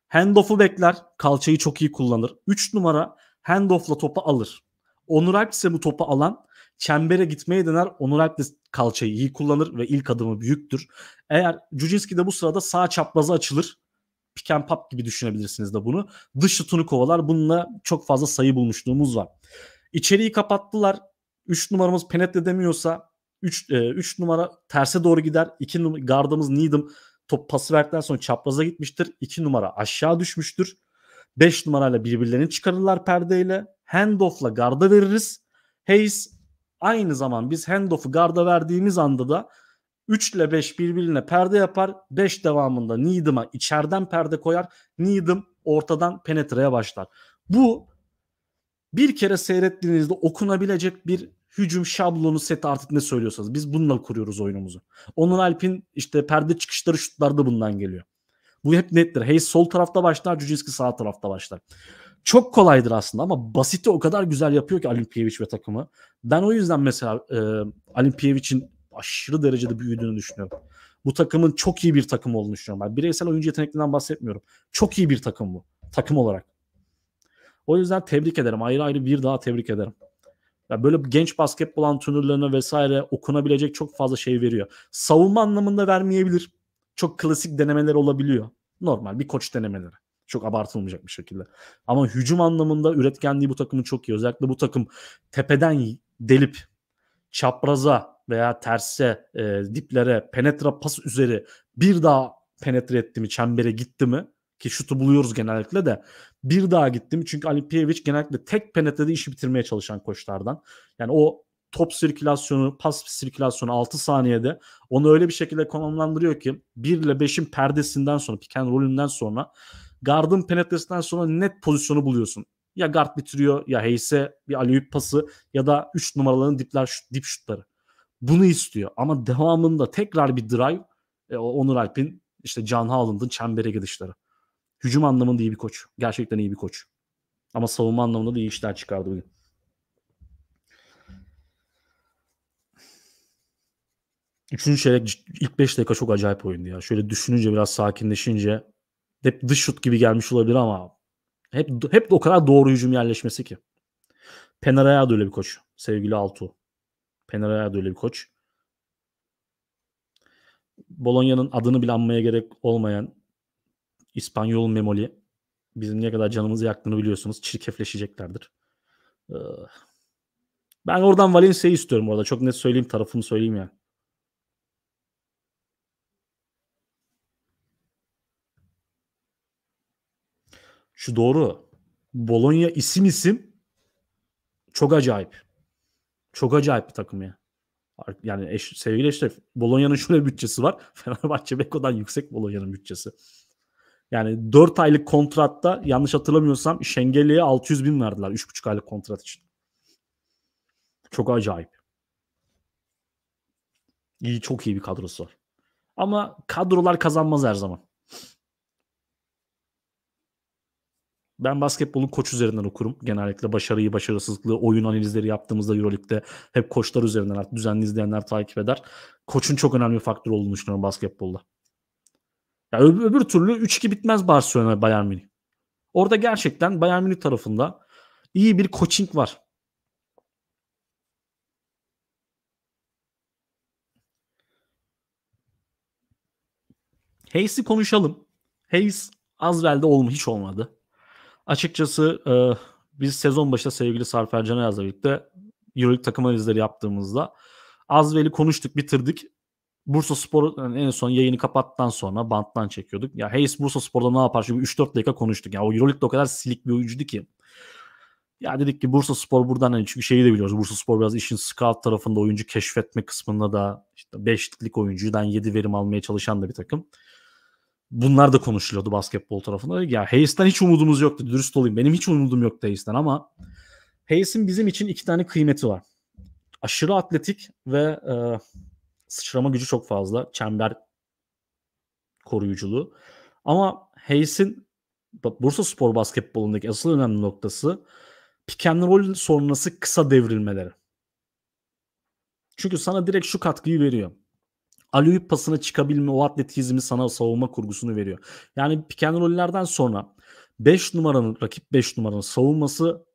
Handoff'u bekler. Kalçayı çok iyi kullanır. 3 numara handoff'la topu alır. Onur Alp ise bu topu alan çembere gitmeye dener. Onur Alp de kalçayı iyi kullanır ve ilk adımı büyüktür. Eğer Cujinski de bu sırada sağ çapraza açılır pick and pop gibi düşünebilirsiniz de bunu. Dış şutunu kovalar. Bununla çok fazla sayı bulmuşluğumuz var. İçeriği kapattılar. 3 numaramız penetre demiyorsa 3 e, numara terse doğru gider. 2 num- gardımız Needham top pası verdikten sonra çapraza gitmiştir. 2 numara aşağı düşmüştür. 5 numarayla birbirlerini çıkarırlar perdeyle. Handoff'la garda veririz. Hayes aynı zaman biz handoff'u garda verdiğimiz anda da 3 ile 5 birbirine perde yapar. 5 devamında Needham'a içeriden perde koyar. Needham ortadan penetreye başlar. Bu bir kere seyrettiğinizde okunabilecek bir hücum şablonu seti artık ne söylüyorsanız. Biz bununla kuruyoruz oyunumuzu. Onun Alp'in işte perde çıkışları şutları da bundan geliyor. Bu hep nettir. Hayes sol tarafta başlar, Cücinski sağ tarafta başlar. Çok kolaydır aslında ama basiti o kadar güzel yapıyor ki Alimpiyeviç ve takımı. Ben o yüzden mesela e, Alimpiyeviç'in aşırı derecede büyüdüğünü düşünüyorum. Bu takımın çok iyi bir takım olduğunu düşünüyorum. Ben bireysel oyuncu yetenekliğinden bahsetmiyorum. Çok iyi bir takım bu. Takım olarak. O yüzden tebrik ederim. Ayrı ayrı bir daha tebrik ederim. Ya böyle genç basketbol antrenörlerine vesaire okunabilecek çok fazla şey veriyor. Savunma anlamında vermeyebilir. Çok klasik denemeler olabiliyor. Normal bir koç denemeleri. Çok abartılmayacak bir şekilde. Ama hücum anlamında üretkenliği bu takımın çok iyi. Özellikle bu takım tepeden delip çapraza veya terse, e, diplere, penetra pas üzeri bir daha penetre etti mi, çembere gitti mi? Ki şutu buluyoruz genellikle de. Bir daha gitti mi? Çünkü Ali Pijevic genellikle tek penetrede işi bitirmeye çalışan koçlardan. Yani o top sirkülasyonu, pas sirkülasyonu 6 saniyede onu öyle bir şekilde konumlandırıyor ki 1 ile 5'in perdesinden sonra, pick rolünden sonra gardın penetresinden sonra net pozisyonu buluyorsun. Ya guard bitiriyor ya Heyse bir aleyüp pası ya da 3 numaraların dipler dip şutları bunu istiyor. Ama devamında tekrar bir drive e, Onur Alp'in işte Can Haaland'ın çembere gidişleri. Hücum anlamında iyi bir koç. Gerçekten iyi bir koç. Ama savunma anlamında da iyi işler çıkardı bugün. Üçüncü çeyrek ilk 5 dakika çok acayip oyundu ya. Şöyle düşününce biraz sakinleşince hep dış şut gibi gelmiş olabilir ama hep hep o kadar doğru hücum yerleşmesi ki. Penaraya da öyle bir koç. Sevgili Altuğ. Fener'e öyle bir koç. Bologna'nın adını bile anmaya gerek olmayan İspanyol Memoli bizim ne kadar canımızı yaktığını biliyorsunuz. Çirkefleşeceklerdir. Ee, ben oradan Valencia'yı istiyorum orada. Çok net söyleyeyim tarafımı söyleyeyim yani. Şu doğru. Bologna isim isim çok acayip. Çok acayip bir takım ya. Yani eş, sevgili eşler, Bolonya'nın şöyle bütçesi var. Fenerbahçe Beko'dan yüksek Bolonya'nın bütçesi. Yani 4 aylık kontratta yanlış hatırlamıyorsam Şengeli'ye 600 bin verdiler 3,5 aylık kontrat için. Çok acayip. İyi, çok iyi bir kadrosu var. Ama kadrolar kazanmaz her zaman. ben basketbolun koç üzerinden okurum. Genellikle başarıyı, başarısızlıklığı, oyun analizleri yaptığımızda Euroleague'de hep koçlar üzerinden artık düzenli izleyenler takip eder. Koçun çok önemli bir faktör olduğunu düşünüyorum basketbolda. Ya öbür, öbür türlü 3-2 bitmez Barcelona Bayern Münih. Orada gerçekten Bayern Münih tarafında iyi bir coaching var. Hayes'i konuşalım. Hayes Azvel'de olma hiç olmadı. Açıkçası e, biz sezon başında sevgili Sarper Caner'le birlikte Euroleague takım analizleri yaptığımızda az veli konuştuk, bitirdik. Bursa Spor yani en son yayını kapattıktan sonra banttan çekiyorduk. Ya Hayes Bursa Spor'da ne yapar? Çünkü 3-4 dakika konuştuk. Ya yani o Euroleague'de o kadar silik bir oyuncuydu ki. Ya dedik ki Bursa Spor buradan hani çünkü şeyi de biliyoruz. Bursa Spor biraz işin scout tarafında oyuncu keşfetme kısmında da işte beşlik oyuncudan 7 verim almaya çalışan da bir takım bunlar da konuşuluyordu basketbol tarafında. Ya Hayes'ten hiç umudumuz yoktu dürüst olayım. Benim hiç umudum yoktu Hayes'ten ama Hayes'in bizim için iki tane kıymeti var. Aşırı atletik ve e, sıçrama gücü çok fazla. Çember koruyuculuğu. Ama Hayes'in Bursa Spor basketbolundaki asıl önemli noktası pick and roll sonrası kısa devrilmeleri. Çünkü sana direkt şu katkıyı veriyor alley pasına çıkabilme, o atletizmi sana savunma kurgusunu veriyor. Yani pick and sonra 5 numaranın, rakip 5 numaranın savunması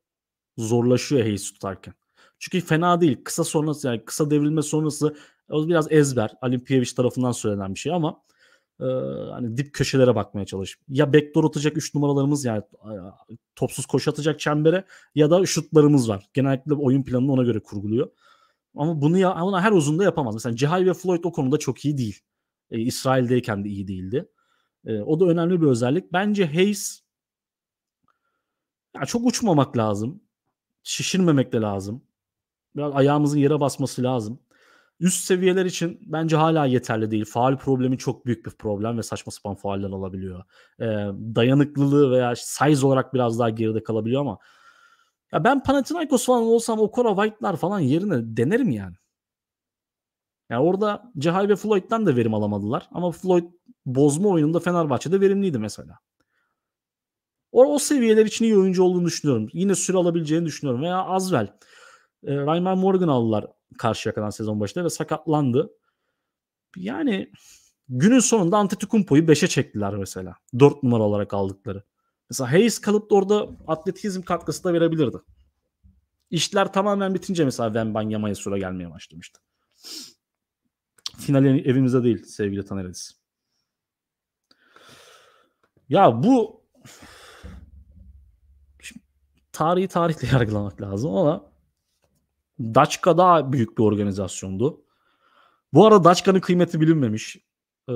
zorlaşıyor Hayes tutarken. Çünkü fena değil. Kısa sonrası yani kısa devrilme sonrası o biraz ezber. Ali Piyeviç tarafından söylenen bir şey ama e, hani dip köşelere bakmaya çalış. Ya backdoor atacak 3 numaralarımız yani topsuz koşu atacak çembere ya da şutlarımız var. Genellikle oyun planını ona göre kurguluyor. Ama bunu ya, ama her uzunda yapamaz. Mesela Cihay ve Floyd o konuda çok iyi değil. E, İsrail'deyken de iyi değildi. E, o da önemli bir özellik. Bence Hayes ya çok uçmamak lazım. Şişirmemek de lazım. Biraz ayağımızın yere basması lazım. Üst seviyeler için bence hala yeterli değil. Faal problemi çok büyük bir problem ve saçma sapan faaller alabiliyor. Ee, dayanıklılığı veya size olarak biraz daha geride kalabiliyor ama ya ben Panathinaikos falan olsam o White'lar falan yerine denerim yani. Ya orada Cehal ve Floyd'dan da verim alamadılar. Ama Floyd bozma oyununda Fenerbahçe'de verimliydi mesela. O, o seviyeler için iyi oyuncu olduğunu düşünüyorum. Yine süre alabileceğini düşünüyorum. Veya Azvel. E, ee, Raymond Morgan aldılar karşı kadar sezon başında ve sakatlandı. Yani günün sonunda Antetokounmpo'yu 5'e çektiler mesela. 4 numara olarak aldıkları. Mesela Hayes kalıp da orada atletizm katkısı da verebilirdi. İşler tamamen bitince mesela Van Wembanyama'ya sıra gelmeye başlamıştı. Final evimizde değil sevgili Taneris. Ya bu Şimdi tarihi tarihle yargılamak lazım ama Daçka daha büyük bir organizasyondu. Bu arada Daçka'nın kıymeti bilinmemiş. Ee,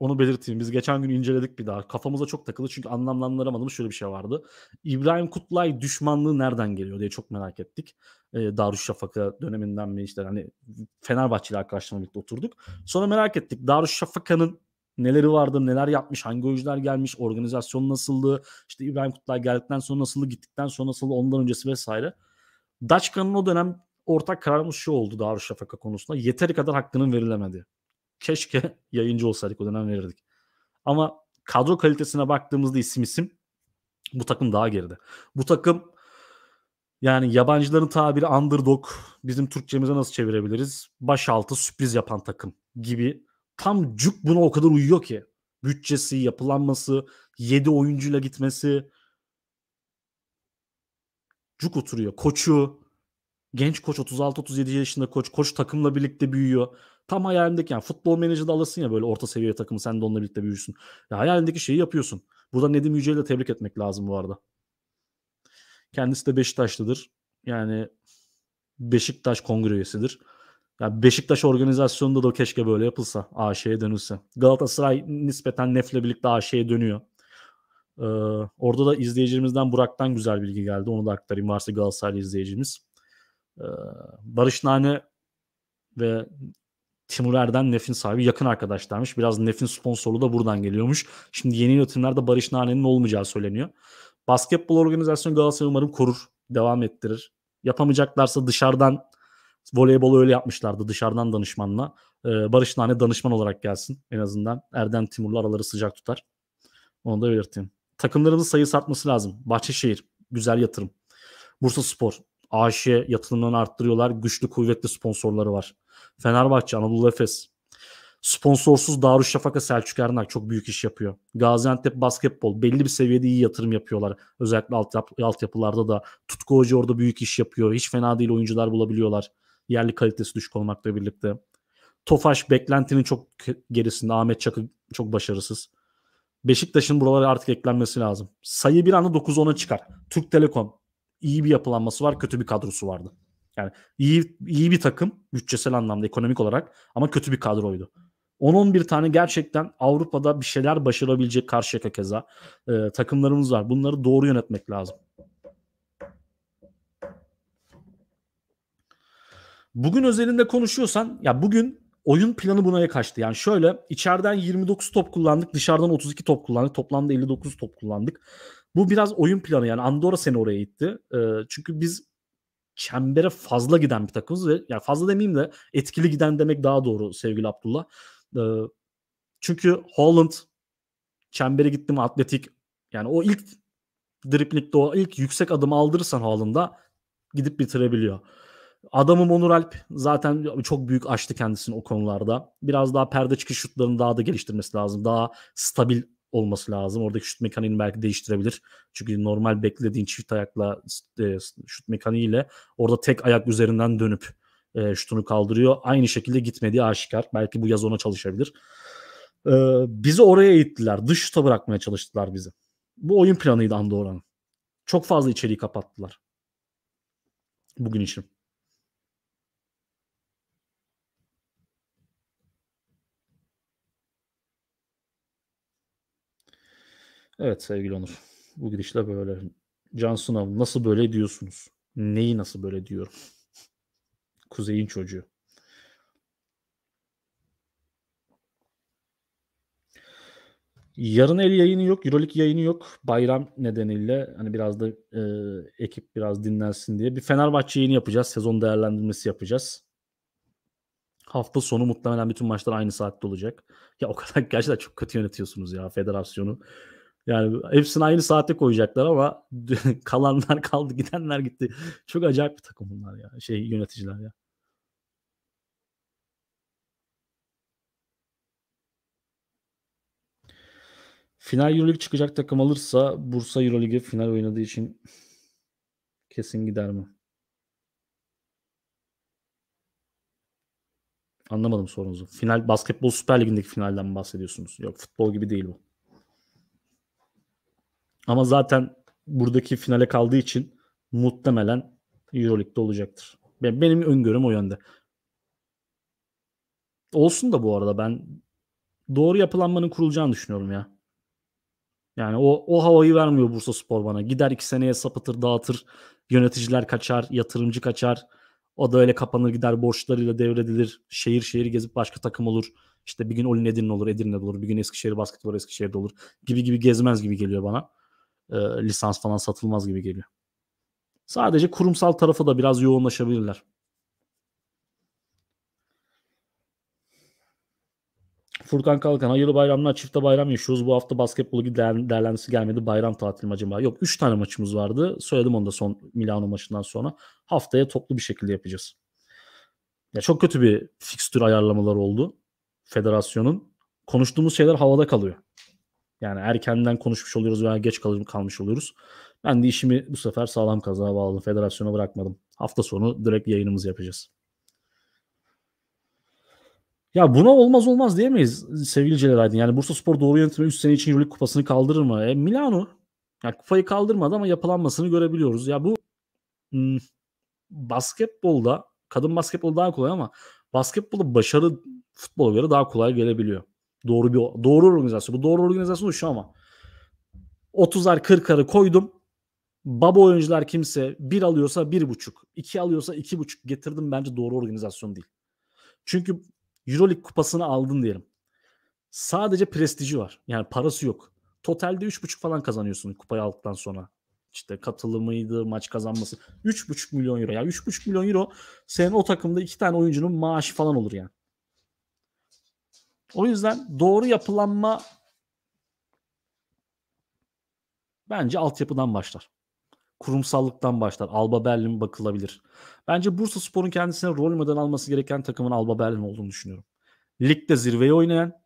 onu belirteyim. Biz geçen gün inceledik bir daha. Kafamıza çok takılı çünkü anlamlandıramadığımız şöyle bir şey vardı. İbrahim Kutlay düşmanlığı nereden geliyor diye çok merak ettik. Ee, Darüşşafaka döneminden beri işte hani Fenerbahçeli arkadaşlarımla birlikte oturduk. Sonra merak ettik. Darüşşafaka'nın neleri vardı, neler yapmış, hangi oyuncular gelmiş, organizasyon nasıldı, işte İbrahim Kutlay geldikten sonra nasıldı, gittikten sonra nasıldı, ondan öncesi vesaire. Daçka'nın o dönem ortak kararımız şu oldu Darüşşafaka konusunda. Yeteri kadar hakkının verilemedi. Keşke yayıncı olsaydık o dönem verirdik. Ama kadro kalitesine baktığımızda isim isim bu takım daha geride. Bu takım yani yabancıların tabiri underdog bizim Türkçemize nasıl çevirebiliriz? Başaltı sürpriz yapan takım gibi. Tam cuk buna o kadar uyuyor ki. Bütçesi, yapılanması, 7 oyuncuyla gitmesi. Cuk oturuyor. Koçu, Genç koç 36-37 yaşında koç. Koç takımla birlikte büyüyor. Tam hayalindeki yani futbol menajerde alırsın ya böyle orta seviye takımı sen de onunla birlikte büyürsün. Ya hayalindeki şeyi yapıyorsun. Burada Nedim Yücel'i de tebrik etmek lazım bu arada. Kendisi de Beşiktaşlıdır. Yani Beşiktaş kongre üyesidir. Yani Beşiktaş organizasyonunda da keşke böyle yapılsa. AŞ'ye dönülse. Galatasaray nispeten Nef'le birlikte AŞ'ye dönüyor. Ee, orada da izleyicimizden Burak'tan güzel bilgi geldi. Onu da aktarayım varsa Galatasaray izleyicimiz. Ee, Barış Nane ve Timur Erden Nef'in sahibi yakın arkadaşlarmış. Biraz Nef'in sponsorluğu da buradan geliyormuş. Şimdi yeni yatırımlarda Barış Nane'nin olmayacağı söyleniyor. Basketbol organizasyonu Galatasaray umarım korur, devam ettirir. Yapamayacaklarsa dışarıdan voleybolu öyle yapmışlardı dışarıdan danışmanla. Ee, Barış Nane danışman olarak gelsin en azından. Erden Timur'la araları sıcak tutar. Onu da belirteyim. Takımlarımızın sayısı artması lazım. Bahçeşehir güzel yatırım. Bursa Spor AŞ yatırımlarını arttırıyorlar. Güçlü kuvvetli sponsorları var. Fenerbahçe, Anadolu Efes. Sponsorsuz Darüşşafaka Selçuk Ernak çok büyük iş yapıyor. Gaziantep basketbol belli bir seviyede iyi yatırım yapıyorlar. Özellikle alt altyapılarda da Tutku Hoca orada büyük iş yapıyor. Hiç fena değil oyuncular bulabiliyorlar. Yerli kalitesi düşük olmakla birlikte. Tofaş beklentinin çok gerisinde. Ahmet Çakı çok başarısız. Beşiktaş'ın buralara artık eklenmesi lazım. Sayı bir anda 9-10'a çıkar. Türk Telekom iyi bir yapılanması var, kötü bir kadrosu vardı. Yani iyi iyi bir takım bütçesel anlamda ekonomik olarak ama kötü bir kadroydu. 10-11 tane gerçekten Avrupa'da bir şeyler başarabilecek karşıyaka keza e, takımlarımız var. Bunları doğru yönetmek lazım. Bugün özelinde konuşuyorsan ya bugün oyun planı buna kaçtı. Yani şöyle içeriden 29 top kullandık, dışarıdan 32 top kullandık. Toplamda 59 top kullandık. Bu biraz oyun planı yani Andorra seni oraya itti. E, çünkü biz çembere fazla giden bir takımız ve yani fazla demeyeyim de etkili giden demek daha doğru sevgili Abdullah. E, çünkü Holland çembere gitti mi atletik yani o ilk driplingde o ilk yüksek adım aldırırsan Haaland'a gidip bitirebiliyor. Adamım Onur Alp zaten çok büyük açtı kendisini o konularda. Biraz daha perde çıkış şutlarını daha da geliştirmesi lazım. Daha stabil olması lazım. Oradaki şut mekaniğini belki değiştirebilir. Çünkü normal beklediğin çift ayakla e, şut mekaniğiyle orada tek ayak üzerinden dönüp e, şutunu kaldırıyor. Aynı şekilde gitmediği aşikar. Belki bu yaz ona çalışabilir. E, bizi oraya eğittiler Dış şuta bırakmaya çalıştılar bizi. Bu oyun planıydı Andorra'nın. Çok fazla içeriği kapattılar. Bugün için. Evet sevgili Onur. Bu gidişle böyle. Can Sınav nasıl böyle diyorsunuz? Neyi nasıl böyle diyorum? Kuzey'in çocuğu. Yarın el yayını yok, Euroleague yayını yok. Bayram nedeniyle hani biraz da e, ekip biraz dinlensin diye. Bir Fenerbahçe yayını yapacağız. Sezon değerlendirmesi yapacağız. Hafta sonu muhtemelen bütün maçlar aynı saatte olacak. Ya o kadar gerçekten çok kötü yönetiyorsunuz ya federasyonu. Yani hepsini aynı saate koyacaklar ama kalanlar kaldı, gidenler gitti. Çok acayip bir takım bunlar ya. Şey yöneticiler ya. Final Euroleague çıkacak takım alırsa Bursa Euroleague'e final oynadığı için kesin gider mi? Anlamadım sorunuzu. Final basketbol Süper Ligi'ndeki finalden bahsediyorsunuz? Yok futbol gibi değil bu. Ama zaten buradaki finale kaldığı için muhtemelen Euroleague'de olacaktır. Benim öngörüm o yönde. Olsun da bu arada ben doğru yapılanmanın kurulacağını düşünüyorum ya. Yani o, o havayı vermiyor Bursa Spor bana. Gider iki seneye sapıtır dağıtır. Yöneticiler kaçar, yatırımcı kaçar. O da öyle kapanır gider borçlarıyla devredilir. Şehir şehir gezip başka takım olur. İşte bir gün Olin Edirne olur, Edirne olur. Bir gün Eskişehir basketbol Eskişehir'de olur. Gibi gibi gezmez gibi geliyor bana e, lisans falan satılmaz gibi geliyor. Sadece kurumsal tarafı da biraz yoğunlaşabilirler. Furkan Kalkan hayırlı bayramlar çifte bayram yaşıyoruz. Bu hafta basketbolu değerlendirmesi gelmedi. Bayram tatili mi acaba? Yok 3 tane maçımız vardı. Söyledim onu da son Milano maçından sonra. Haftaya toplu bir şekilde yapacağız. Ya çok kötü bir fikstür ayarlamaları oldu federasyonun. Konuştuğumuz şeyler havada kalıyor. Yani erkenden konuşmuş oluyoruz veya geç kal- kalmış oluyoruz. Ben de işimi bu sefer sağlam kazaya bağladım. Federasyona bırakmadım. Hafta sonu direkt yayınımızı yapacağız. Ya buna olmaz olmaz diyemeyiz sevgili Celal Aydın. Yani Bursa Spor doğru yönetimi 3 sene için Euroleague kupasını kaldırır mı? E, Milano ya kupayı kaldırmadı ama yapılanmasını görebiliyoruz. Ya bu hmm, basketbolda kadın basketbol daha kolay ama basketbolda başarı futbola göre daha kolay gelebiliyor. Doğru bir doğru organizasyon. Bu doğru organizasyon şu ama. 30'ar arı koydum. Baba oyuncular kimse bir alıyorsa bir buçuk, iki alıyorsa iki buçuk getirdim bence doğru organizasyon değil. Çünkü Euroleague kupasını aldın diyelim. Sadece prestiji var. Yani parası yok. Totalde üç buçuk falan kazanıyorsun kupayı aldıktan sonra. İşte katılımıydı, maç kazanması. üç buçuk milyon euro. Ya yani üç buçuk milyon euro senin o takımda iki tane oyuncunun maaşı falan olur yani. O yüzden doğru yapılanma bence altyapıdan başlar. Kurumsallıktan başlar. Alba Berlin bakılabilir. Bence Bursa Spor'un kendisine rol model alması gereken takımın Alba Berlin olduğunu düşünüyorum. Ligde zirveyi oynayan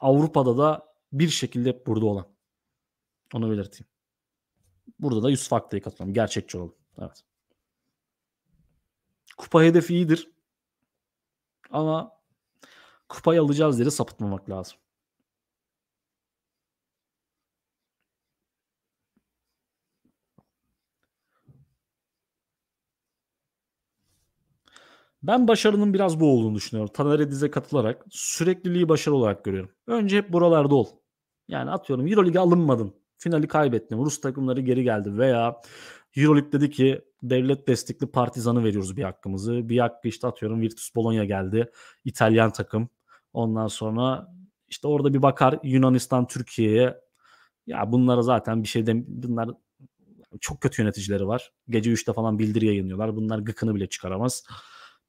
Avrupa'da da bir şekilde burada olan. Onu belirteyim. Burada da Yusuf Akday'ı katılalım. Gerçekçi olalım. Evet. Kupa hedefi iyidir. Ama kupayı alacağız diye sapıtmamak lazım. Ben başarının biraz bu olduğunu düşünüyorum. Taner Ediz'e katılarak sürekliliği başarı olarak görüyorum. Önce hep buralarda ol. Yani atıyorum Euroleague alınmadın. Finali kaybettin. Rus takımları geri geldi veya Euroleague dedi ki devlet destekli partizanı veriyoruz bir hakkımızı. Bir hakkı işte atıyorum Virtus Bologna geldi. İtalyan takım. Ondan sonra işte orada bir bakar Yunanistan Türkiye'ye. Ya bunlara zaten bir şey de bunlar çok kötü yöneticileri var. Gece 3'te falan bildiri yayınlıyorlar. Bunlar gıkını bile çıkaramaz.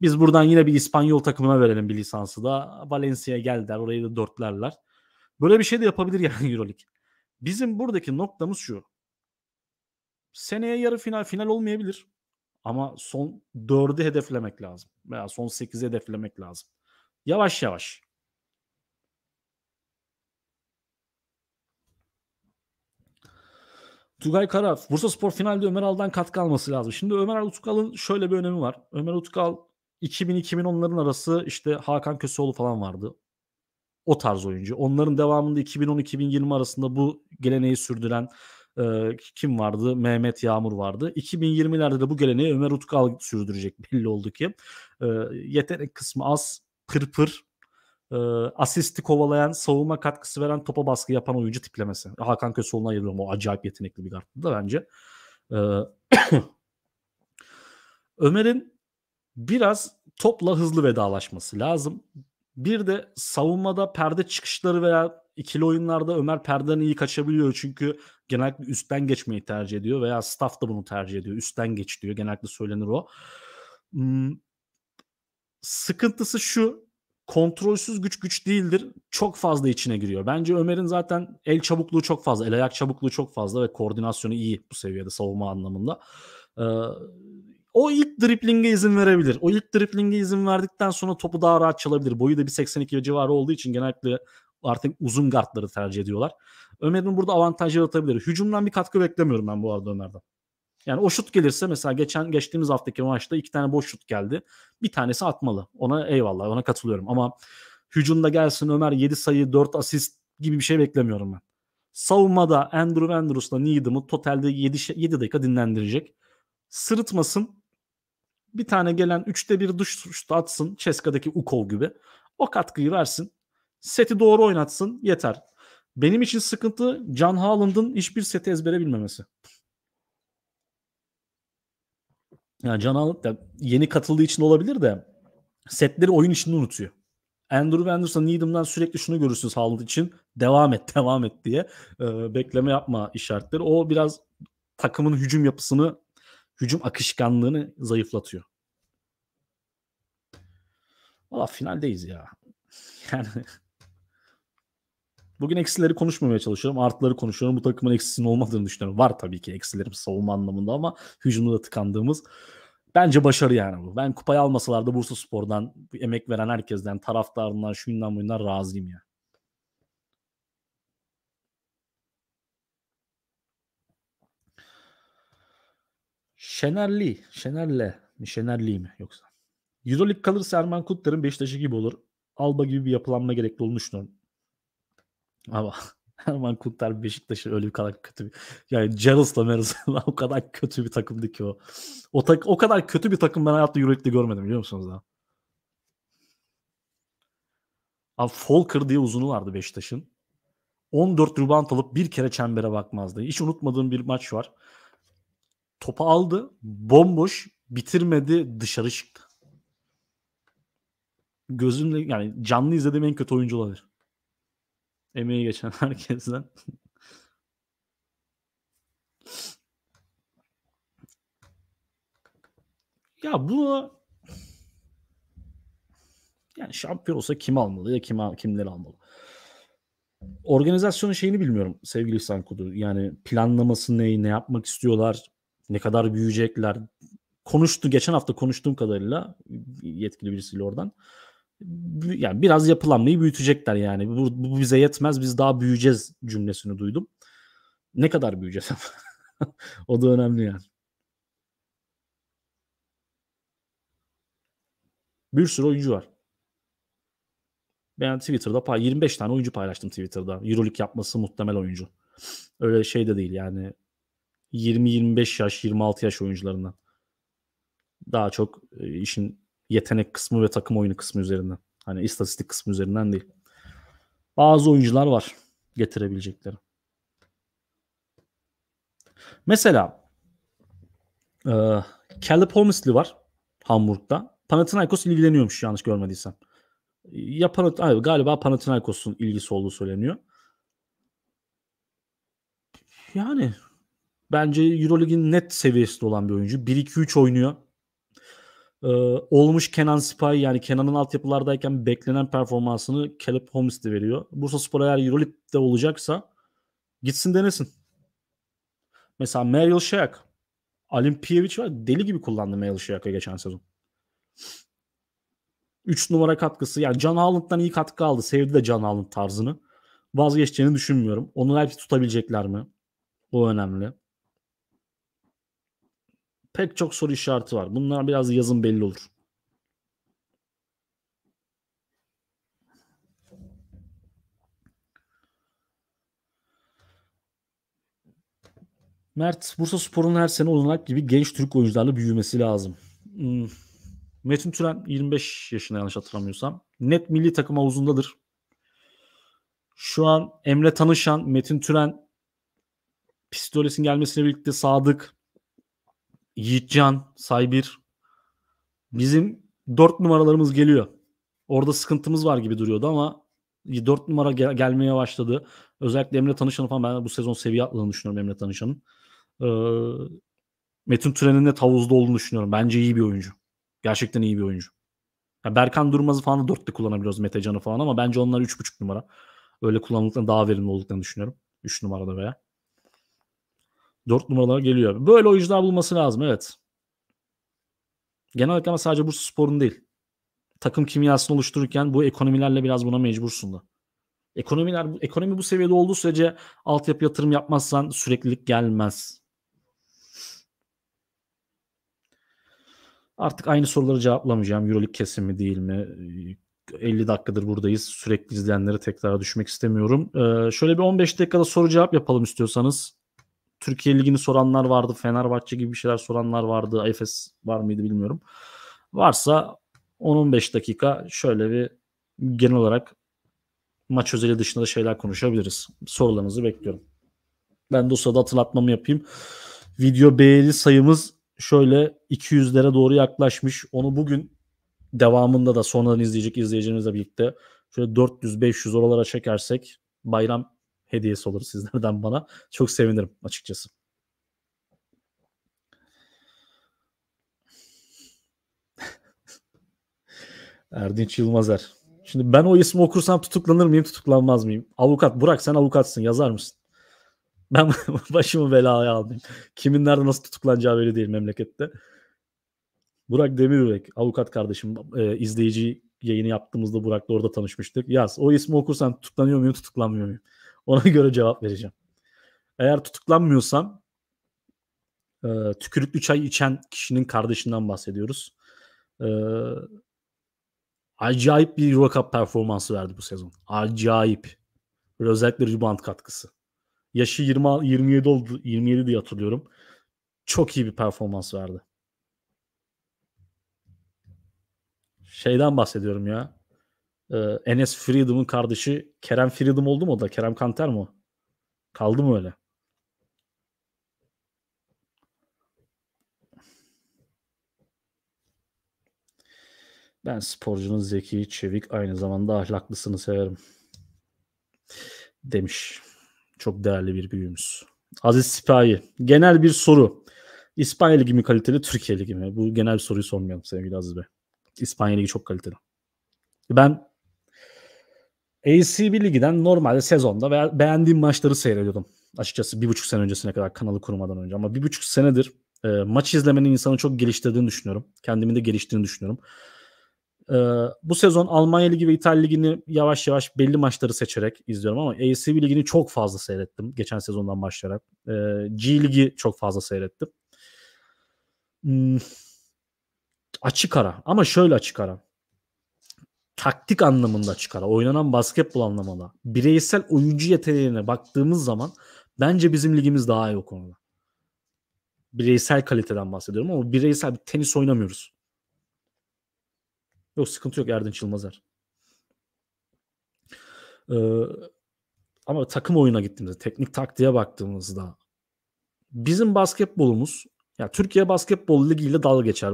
Biz buradan yine bir İspanyol takımına verelim bir lisansı da. Valencia'ya geldiler. Orayı da dörtlerler. Böyle bir şey de yapabilir yani Euroleague. Bizim buradaki noktamız şu seneye yarı final final olmayabilir. Ama son 4'ü hedeflemek lazım. Veya son 8'i hedeflemek lazım. Yavaş yavaş. Tugay Kara, Bursa Spor finalde Ömer Al'dan katkı alması lazım. Şimdi Ömer Utkal'ın şöyle bir önemi var. Ömer Utkal 2000-2010'ların arası işte Hakan Köseoğlu falan vardı. O tarz oyuncu. Onların devamında 2010-2020 arasında bu geleneği sürdüren e, kim vardı? Mehmet Yağmur vardı. 2020'lerde de bu geleneği Ömer Utkal sürdürecek belli oldu ki. E, yetenek kısmı az, pırpır, pır, e, asisti kovalayan, savunma katkısı veren, topa baskı yapan oyuncu tiplemesi. Hakan Köseoğlu'na ayırıyorum. O acayip yetenekli bir karttı da bence. E, Ömer'in biraz topla hızlı vedalaşması lazım. Bir de savunmada perde çıkışları veya ikili oyunlarda Ömer perdeden iyi kaçabiliyor çünkü genellikle üstten geçmeyi tercih ediyor veya staff da bunu tercih ediyor. Üstten geç diyor. Genellikle söylenir o. Hmm. Sıkıntısı şu kontrolsüz güç güç değildir. Çok fazla içine giriyor. Bence Ömer'in zaten el çabukluğu çok fazla, el ayak çabukluğu çok fazla ve koordinasyonu iyi bu seviyede savunma anlamında. Ee, o ilk driplinge izin verebilir. O ilk driplinge izin verdikten sonra topu daha rahat çalabilir. Boyu da bir 82 civarı olduğu için genellikle artık uzun gardları tercih ediyorlar. Ömer'in burada avantajı yaratabilir. Hücumdan bir katkı beklemiyorum ben bu arada Ömer'den. Yani o şut gelirse mesela geçen geçtiğimiz haftaki maçta iki tane boş şut geldi. Bir tanesi atmalı. Ona eyvallah ona katılıyorum ama hücumda gelsin Ömer 7 sayı 4 asist gibi bir şey beklemiyorum ben. Savunmada Andrew Andrews'la Needham'ı totalde 7, 7 dakika dinlendirecek. Sırıtmasın. Bir tane gelen 3'te 1 dış şutu atsın. Ceska'daki Ukov gibi. O katkıyı versin. Seti doğru oynatsın yeter. Benim için sıkıntı Can Haaland'ın hiçbir seti ezbere bilmemesi. Yani Can Haaland da yeni katıldığı için olabilir de setleri oyun içinde unutuyor. Andrew Anderson Needham'dan sürekli şunu görürsünüz Haaland için. Devam et, devam et diye e, bekleme yapma işaretleri. O biraz takımın hücum yapısını, hücum akışkanlığını zayıflatıyor. Valla finaldeyiz ya. Yani Bugün eksileri konuşmamaya çalışıyorum. Artıları konuşuyorum. Bu takımın eksisinin olmadığını düşünüyorum. Var tabii ki eksilerim savunma anlamında ama hücumda da tıkandığımız bence başarı yani bu. Ben kupayı almasalar da Bursa Spor'dan emek veren herkesten, taraftarından, şundan bundan razıyım ya. Yani. Şenerli, Şenerle mi, Şenerli mi yoksa? Euroleague kalırsa Erman Kutlar'ın Beşiktaş'ı gibi olur. Alba gibi bir yapılanma gerekli olduğunu düşünüyorum. Ama Erman Kuntar Beşiktaş'ın öyle bir kadar kötü bir... Yani Gerals'la Merals'la o kadar kötü bir takımdı ki o. O, tak, o kadar kötü bir takım ben hayatta Euroleague'de görmedim biliyor musunuz daha? Abi Folker diye uzunu vardı Beşiktaş'ın. 14 rubant alıp bir kere çembere bakmazdı. Hiç unutmadığım bir maç var. Topu aldı. Bomboş. Bitirmedi. Dışarı çıktı. Gözümle yani canlı izlediğim en kötü oyuncu olabilir. Emeği geçen herkesten. ya bu yani şampiyon olsa kim almalı ya kim kimler almalı? Organizasyonun şeyini bilmiyorum sevgili İhsan Kudu. Yani planlaması ne, ne yapmak istiyorlar, ne kadar büyüyecekler. Konuştu, geçen hafta konuştuğum kadarıyla yetkili birisiyle oradan yani biraz yapılanmayı büyütecekler yani. Bu, bu bize yetmez biz daha büyüyeceğiz cümlesini duydum. Ne kadar büyüyeceğiz o da önemli yani. Bir sürü oyuncu var. Ben Twitter'da 25 tane oyuncu paylaştım Twitter'da. Euroleague yapması muhtemel oyuncu. Öyle şey de değil yani. 20-25 yaş, 26 yaş oyuncularından. Daha çok e, işin yetenek kısmı ve takım oyunu kısmı üzerinden. Hani istatistik kısmı üzerinden değil. Bazı oyuncular var getirebilecekleri. Mesela e, Caleb Holmesley var Hamburg'da. Panathinaikos ilgileniyormuş yanlış görmediysem. Ya Panath galiba Panathinaikos'un ilgisi olduğu söyleniyor. Yani bence Eurolig'in net seviyesinde olan bir oyuncu. 1-2-3 oynuyor. Ee, olmuş Kenan Spy yani Kenan'ın altyapılardayken beklenen performansını Caleb Holmes de veriyor. Bursa Spor eğer Euroleague'de olacaksa gitsin denesin. Mesela Meryl Şayak. Alim Piyevic var. Deli gibi kullandı Meryl Şayak'ı geçen sezon. 3 numara katkısı. Yani Can Haaland'dan iyi katkı aldı. Sevdi de Can Haaland tarzını. Vazgeçeceğini düşünmüyorum. Onu belki tutabilecekler mi? O önemli. Pek çok soru işareti var. Bunlar biraz yazın belli olur. Mert, Bursa Spor'un her sene olanak gibi genç Türk oyuncularla büyümesi lazım. Hmm. Metin Türen 25 yaşında yanlış hatırlamıyorsam. Net milli takım havuzundadır. Şu an Emre Tanışan, Metin Türen pistoles'in gelmesiyle birlikte Sadık Yiğitcan, Saybir bizim dört numaralarımız geliyor. Orada sıkıntımız var gibi duruyordu ama dört numara gel- gelmeye başladı. Özellikle Emre Tanışan'ın falan ben bu sezon seviye atladığını düşünüyorum Emre Tanışan'ın. Ee, Metin Türen'in de tavuzda olduğunu düşünüyorum. Bence iyi bir oyuncu. Gerçekten iyi bir oyuncu. Ya Berkan Durmaz'ı falan da dörtte kullanabiliyoruz Mete Can'ı falan ama bence onlar üç buçuk numara. Öyle kullanıldıklarını daha verimli olduklarını düşünüyorum. Üç numarada veya. Dört numaralara geliyor. Böyle oyuncular bulması lazım evet. Genellikle ama sadece Bursa Spor'un değil. Takım kimyasını oluştururken bu ekonomilerle biraz buna mecbursun da. Ekonomiler, ekonomi bu seviyede olduğu sürece altyapı yatırım yapmazsan süreklilik gelmez. Artık aynı soruları cevaplamayacağım. Eurolik kesin mi değil mi? 50 ee, dakikadır buradayız. Sürekli izleyenleri tekrar düşmek istemiyorum. Ee, şöyle bir 15 dakikada soru cevap yapalım istiyorsanız. Türkiye Ligi'ni soranlar vardı. Fenerbahçe gibi bir şeyler soranlar vardı. Efes var mıydı bilmiyorum. Varsa 10-15 dakika şöyle bir genel olarak maç özeli dışında da şeyler konuşabiliriz. Sorularınızı bekliyorum. Ben de o sırada hatırlatmamı yapayım. Video beğeni sayımız şöyle 200'lere doğru yaklaşmış. Onu bugün devamında da sonradan izleyecek izleyicimizle birlikte şöyle 400-500 oralara çekersek bayram hediyesi olur sizlerden bana. Çok sevinirim açıkçası. Erdinç Yılmazer. Şimdi ben o ismi okursam tutuklanır mıyım, tutuklanmaz mıyım? Avukat Burak sen avukatsın, yazar mısın? Ben başımı belaya aldım. Kimin nerede nasıl tutuklanacağı belli değil memlekette. Burak Demirbek avukat kardeşim, e, izleyici yayını yaptığımızda Burak'la orada tanışmıştık. Yaz, o ismi okursan tutuklanıyor muyum, tutuklanmıyor muyum? Ona göre cevap vereceğim. Eğer tutuklanmıyorsam e, tükürüklü çay içen kişinin kardeşinden bahsediyoruz. E, acayip bir Euro Cup performansı verdi bu sezon. Acayip. Böyle özellikle rebound katkısı. Yaşı 20, 27 oldu. 27 diye hatırlıyorum. Çok iyi bir performans verdi. Şeyden bahsediyorum ya. Ee, Enes Freedom'un kardeşi Kerem Freedom oldu mu o da? Kerem Kanter mi Kaldı mı öyle? Ben sporcunun zeki, çevik, aynı zamanda ahlaklısını severim. Demiş. Çok değerli bir büyüğümüz. Aziz Sipahi. Genel bir soru. İspanya Ligi mi kaliteli, Türkiye Ligi mi? Bu genel bir soruyu sormayalım sevgili Aziz Bey. İspanya Ligi çok kaliteli. Ben ACB Ligi'den normalde sezonda veya beğendiğim maçları seyrediyordum. Açıkçası bir buçuk sene öncesine kadar kanalı kurmadan önce. Ama bir buçuk senedir e, maç izlemenin insanı çok geliştirdiğini düşünüyorum. Kendimi de geliştiğini düşünüyorum. E, bu sezon Almanya Ligi ve İtalya Ligi'ni yavaş yavaş belli maçları seçerek izliyorum ama ACB Ligi'ni çok fazla seyrettim. Geçen sezondan başlayarak. E, G Ligi çok fazla seyrettim. Hmm, açık ara ama şöyle açık ara taktik anlamında çıkar. Oynanan basketbol anlamında. Bireysel oyuncu yeteneğine baktığımız zaman bence bizim ligimiz daha iyi o konuda. Bireysel kaliteden bahsediyorum ama bireysel bir tenis oynamıyoruz. Yok sıkıntı yok Erdinç Yılmazer. Ee, ama takım oyuna gittiğimizde, teknik taktiğe baktığımızda bizim basketbolumuz ya Türkiye Basketbol Ligi ile dalga geçer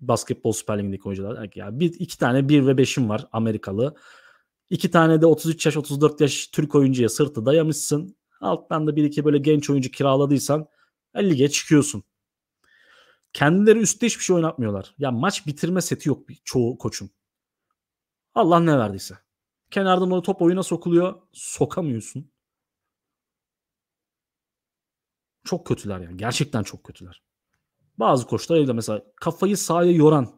basketbol Süper Ligi'ndeki oyuncular. Yani bir, iki tane 1 ve 5'im var Amerikalı. İki tane de 33 yaş 34 yaş Türk oyuncuya sırtı dayamışsın. Alttan da bir iki böyle genç oyuncu kiraladıysan e, lige çıkıyorsun. Kendileri üstte hiçbir şey oynatmıyorlar. Ya maç bitirme seti yok bir çoğu koçun. Allah ne verdiyse. Kenardan o top oyuna sokuluyor. Sokamıyorsun. Çok kötüler yani. Gerçekten çok kötüler. Bazı koçlar evde mesela kafayı sahaya yoran,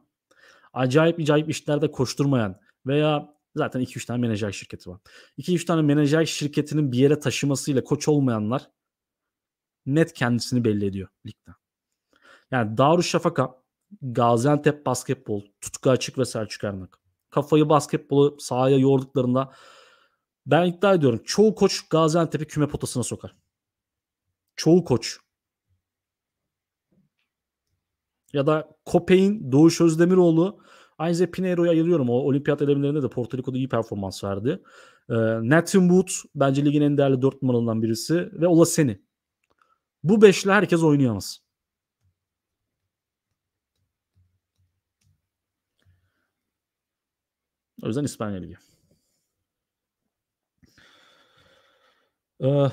acayip acayip işlerde koşturmayan veya zaten 2-3 tane menajer şirketi var. 2-3 tane menajer şirketinin bir yere taşımasıyla koç olmayanlar net kendisini belli ediyor ligden. Yani Darüşşafaka, Gaziantep basketbol, Tutku Açık ve Selçuk Ernak. Kafayı basketbolu sahaya yorduklarında ben iddia ediyorum çoğu koç Gaziantep'i küme potasına sokar. Çoğu koç. Ya da Kope'in Doğuş Özdemiroğlu Aynı zamanda Pinheiro'yu ayırıyorum. O olimpiyat elemlerinde de Porto Rico'da iyi performans verdi. E, Nathan Wood bence ligin en değerli 4 numaralarından birisi. Ve Ola Seni. Bu beşle herkes oynayamaz. O yüzden İspanya Ligi. Ee,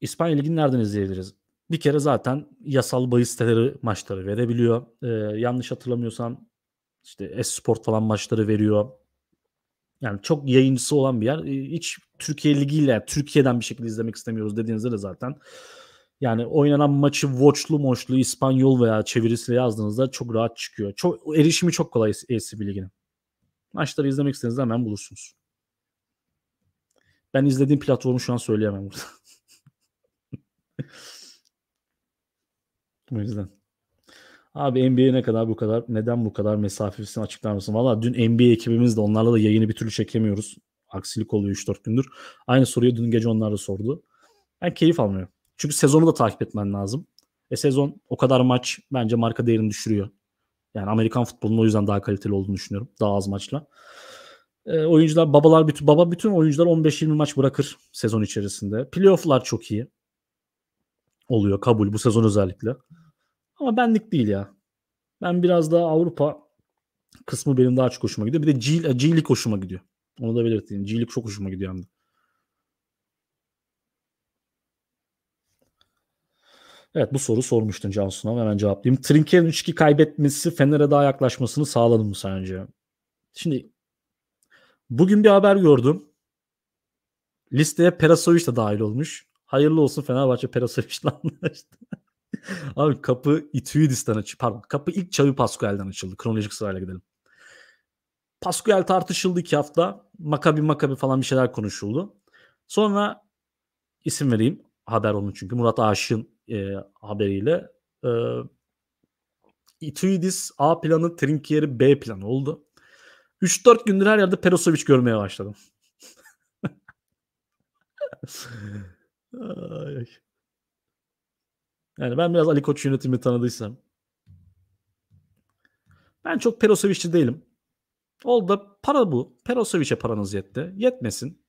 İspanya Ligi'ni nereden izleyebiliriz? bir kere zaten yasal bahis siteleri maçları verebiliyor. Ee, yanlış hatırlamıyorsam işte Esport falan maçları veriyor. Yani çok yayıncısı olan bir yer. Ee, hiç Türkiye Ligi ile Türkiye'den bir şekilde izlemek istemiyoruz dediğinizde de zaten yani oynanan maçı watchlu moçlu İspanyol veya çevirisiyle yazdığınızda çok rahat çıkıyor. Çok erişimi çok kolay ESB Ligi'nin. Maçları izlemek istediğinizde hemen bulursunuz. Ben izlediğim platformu şu an söyleyemem burada. O yüzden. Abi NBA ne kadar bu kadar neden bu kadar mesafesini açıklar mısın? Valla dün NBA ekibimizle onlarla da yayını bir türlü çekemiyoruz. Aksilik oluyor 3-4 gündür. Aynı soruyu dün gece onlar da sordu. Ben keyif almıyorum. Çünkü sezonu da takip etmen lazım. E sezon o kadar maç bence marka değerini düşürüyor. Yani Amerikan futbolunun o yüzden daha kaliteli olduğunu düşünüyorum. Daha az maçla. E, oyuncular babalar bütün baba bütün oyuncular 15-20 maç bırakır sezon içerisinde. Playoff'lar çok iyi oluyor kabul bu sezon özellikle. Ama benlik değil ya. Ben biraz daha Avrupa kısmı benim daha çok hoşuma gidiyor. Bir de G, e, G hoşuma gidiyor. Onu da belirteyim. G çok hoşuma gidiyor hem de. Evet bu soru sormuştun Cansu'na. Hemen cevaplayayım. Trinker'in 3-2 kaybetmesi Fener'e daha yaklaşmasını sağladı mı sence? Şimdi bugün bir haber gördüm. Listeye Perasovic de dahil olmuş. Hayırlı olsun Fenerbahçe Perasovic'le anlaştı. Abi kapı Ituidis'ten açıldı. Pardon kapı ilk Xavi Pascual'den açıldı. Kronolojik sırayla gidelim. Pascual tartışıldı iki hafta. Makabi makabi falan bir şeyler konuşuldu. Sonra isim vereyim. Haber onun çünkü. Murat Aşık'ın e, haberiyle. E, Ituidis A planı, Trinkieri B planı oldu. 3-4 gündür her yerde Perosovic görmeye başladım. Yani ben biraz Ali Koç yönetimi tanıdıysam. Ben çok Perosevic'ci değilim. Oldu da para bu. Perosevic'e paranız yetti. Yetmesin.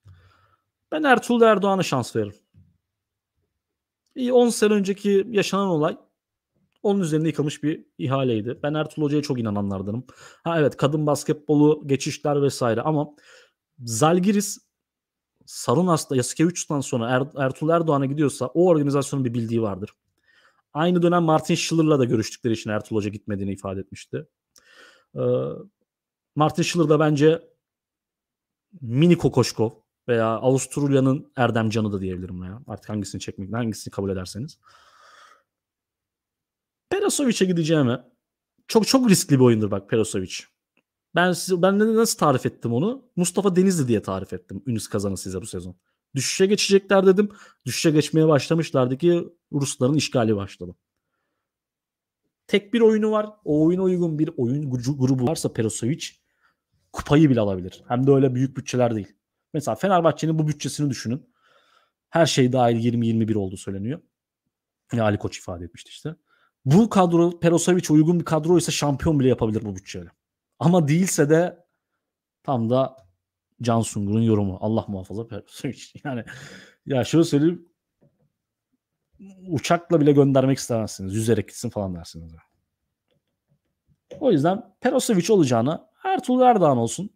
Ben Ertuğrul Erdoğan'a şans veririm. İyi 10 sene önceki yaşanan olay onun üzerinde yıkılmış bir ihaleydi. Ben Ertuğrul Hoca'ya çok inananlardanım. Ha evet kadın basketbolu, geçişler vesaire ama Zalgiris Sarunas'ta Yasikevicius'tan sonra er, Ertuğrul Erdoğan'a gidiyorsa o organizasyonun bir bildiği vardır. Aynı dönem Martin Schiller'la da görüştükleri için Ertuğrul Hoca gitmediğini ifade etmişti. Ee, Martin Schiller da bence mini Kokoşkov veya Avusturya'nın Erdem Can'ı da diyebilirim ya. Artık hangisini çekmek, hangisini kabul ederseniz. Perasovic'e gideceğime çok çok riskli bir oyundur bak Perasovic. Ben ben de nasıl tarif ettim onu? Mustafa Denizli diye tarif ettim Ünis Kazan'ı size bu sezon. Düşüşe geçecekler dedim. Düşüşe geçmeye başlamışlardı ki Rusların işgali başladı. Tek bir oyunu var. O oyuna uygun bir oyun grubu varsa Perosovic kupayı bile alabilir. Hem de öyle büyük bütçeler değil. Mesela Fenerbahçe'nin bu bütçesini düşünün. Her şey dahil 20-21 oldu söyleniyor. Yani Ali Koç ifade etmişti işte. Bu kadro Perosovic uygun bir kadro ise şampiyon bile yapabilir bu bütçeyle. Ama değilse de tam da Can Sungur'un yorumu. Allah muhafaza Yani ya şöyle söyleyeyim uçakla bile göndermek istemezsiniz. Yüzerek gitsin falan dersiniz. O yüzden Perosevic olacağına Ertuğrul Erdoğan olsun.